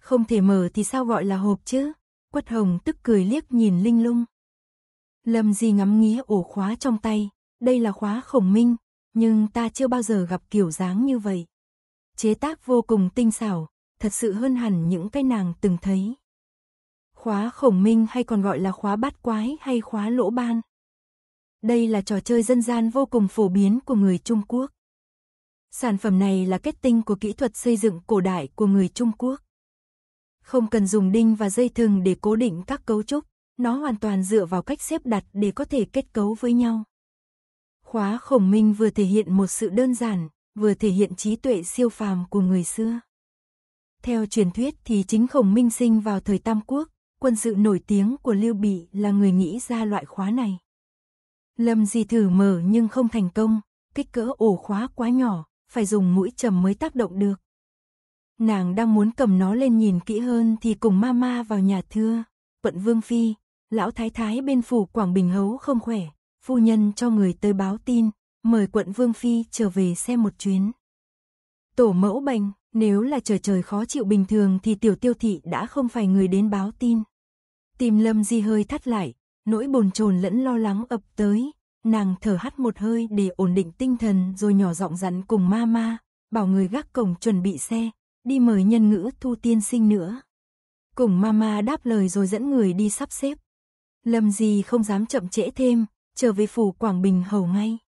Không thể mở thì sao gọi là hộp chứ? Quất hồng tức cười liếc nhìn linh lung. Lâm Di ngắm nghía ổ khóa trong tay, đây là khóa khổng minh, nhưng ta chưa bao giờ gặp kiểu dáng như vậy. Chế tác vô cùng tinh xảo, thật sự hơn hẳn những cái nàng từng thấy. Khóa khổng minh hay còn gọi là khóa bát quái hay khóa lỗ ban. Đây là trò chơi dân gian vô cùng phổ biến của người Trung Quốc. Sản phẩm này là kết tinh của kỹ thuật xây dựng cổ đại của người Trung Quốc. Không cần dùng đinh và dây thừng để cố định các cấu trúc, nó hoàn toàn dựa vào cách xếp đặt để có thể kết cấu với nhau. Khóa khổng minh vừa thể hiện một sự đơn giản, vừa thể hiện trí tuệ siêu phàm của người xưa. Theo truyền thuyết thì chính khổng minh sinh vào thời Tam Quốc, quân sự nổi tiếng của Lưu Bị là người nghĩ ra loại khóa này. Lâm Di thử mở nhưng không thành công, kích cỡ ổ khóa quá nhỏ, phải dùng mũi trầm mới tác động được. Nàng đang muốn cầm nó lên nhìn kỹ hơn thì cùng mama vào nhà thưa, quận Vương Phi, lão thái thái bên phủ Quảng Bình Hấu không khỏe, phu nhân cho người tới báo tin, mời quận Vương Phi trở về xem một chuyến. Tổ mẫu bệnh, nếu là trời trời khó chịu bình thường thì tiểu tiêu thị đã không phải người đến báo tin tim Lâm Di hơi thắt lại, nỗi bồn chồn lẫn lo lắng ập tới, nàng thở hắt một hơi để ổn định tinh thần rồi nhỏ giọng dặn cùng mama, bảo người gác cổng chuẩn bị xe, đi mời nhân ngữ thu tiên sinh nữa. Cùng mama đáp lời rồi dẫn người đi sắp xếp. Lâm Di không dám chậm trễ thêm, trở về phủ Quảng Bình hầu ngay.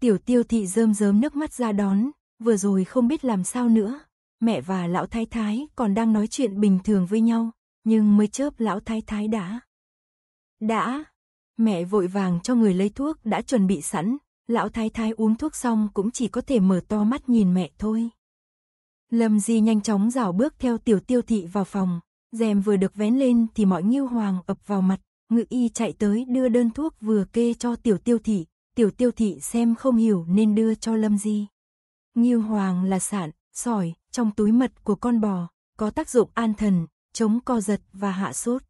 Tiểu tiêu thị rơm rớm nước mắt ra đón, vừa rồi không biết làm sao nữa. Mẹ và lão thái thái còn đang nói chuyện bình thường với nhau, nhưng mới chớp lão thái thái đã. Đã, mẹ vội vàng cho người lấy thuốc đã chuẩn bị sẵn, lão thái thái uống thuốc xong cũng chỉ có thể mở to mắt nhìn mẹ thôi. Lâm Di nhanh chóng rảo bước theo tiểu tiêu thị vào phòng, rèm vừa được vén lên thì mọi nghiêu hoàng ập vào mặt, ngự y chạy tới đưa đơn thuốc vừa kê cho tiểu tiêu thị, tiểu tiêu thị xem không hiểu nên đưa cho Lâm Di. Nghiêu hoàng là sản, sỏi, trong túi mật của con bò, có tác dụng an thần, chống co giật và hạ sốt.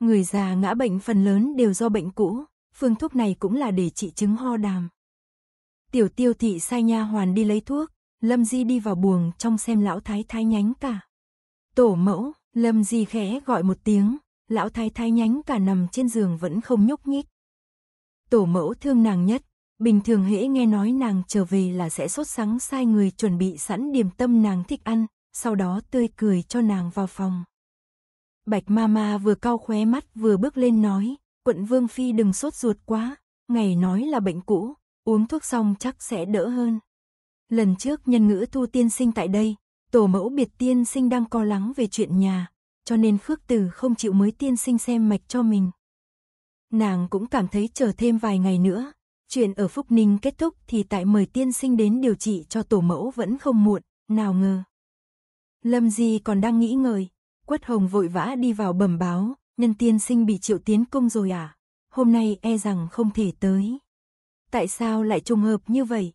Người già ngã bệnh phần lớn đều do bệnh cũ, phương thuốc này cũng là để trị chứng ho đàm. Tiểu tiêu thị sai nha hoàn đi lấy thuốc, Lâm Di đi vào buồng trong xem lão thái thái nhánh cả. Tổ mẫu, Lâm Di khẽ gọi một tiếng, lão thái thái nhánh cả nằm trên giường vẫn không nhúc nhích. Tổ mẫu thương nàng nhất, bình thường hễ nghe nói nàng trở về là sẽ sốt sắng sai người chuẩn bị sẵn điểm tâm nàng thích ăn, sau đó tươi cười cho nàng vào phòng. Bạch Mama vừa cau khóe mắt vừa bước lên nói, quận Vương Phi đừng sốt ruột quá, ngày nói là bệnh cũ, uống thuốc xong chắc sẽ đỡ hơn. Lần trước nhân ngữ thu tiên sinh tại đây, tổ mẫu biệt tiên sinh đang co lắng về chuyện nhà, cho nên phước Tử không chịu mới tiên sinh xem mạch cho mình. Nàng cũng cảm thấy chờ thêm vài ngày nữa, chuyện ở Phúc Ninh kết thúc thì tại mời tiên sinh đến điều trị cho tổ mẫu vẫn không muộn, nào ngờ. Lâm Di còn đang nghĩ ngợi, Quất Hồng vội vã đi vào bẩm báo, nhân tiên sinh bị triệu tiến công rồi à? Hôm nay e rằng không thể tới. Tại sao lại trùng hợp như vậy?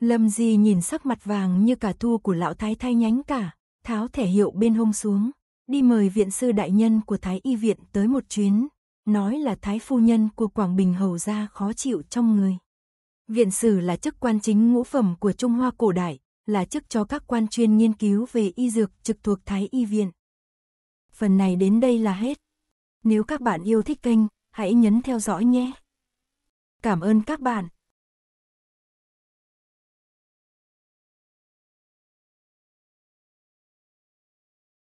Lâm Di nhìn sắc mặt vàng như cả thu của lão thái thay nhánh cả, tháo thẻ hiệu bên hông xuống, đi mời viện sư đại nhân của Thái Y Viện tới một chuyến, nói là Thái Phu Nhân của Quảng Bình Hầu gia khó chịu trong người. Viện sử là chức quan chính ngũ phẩm của Trung Hoa cổ đại, là chức cho các quan chuyên nghiên cứu về y dược trực thuộc Thái Y Viện. Phần này đến đây là hết. Nếu các bạn yêu thích kênh, hãy nhấn theo dõi nhé. Cảm ơn các bạn.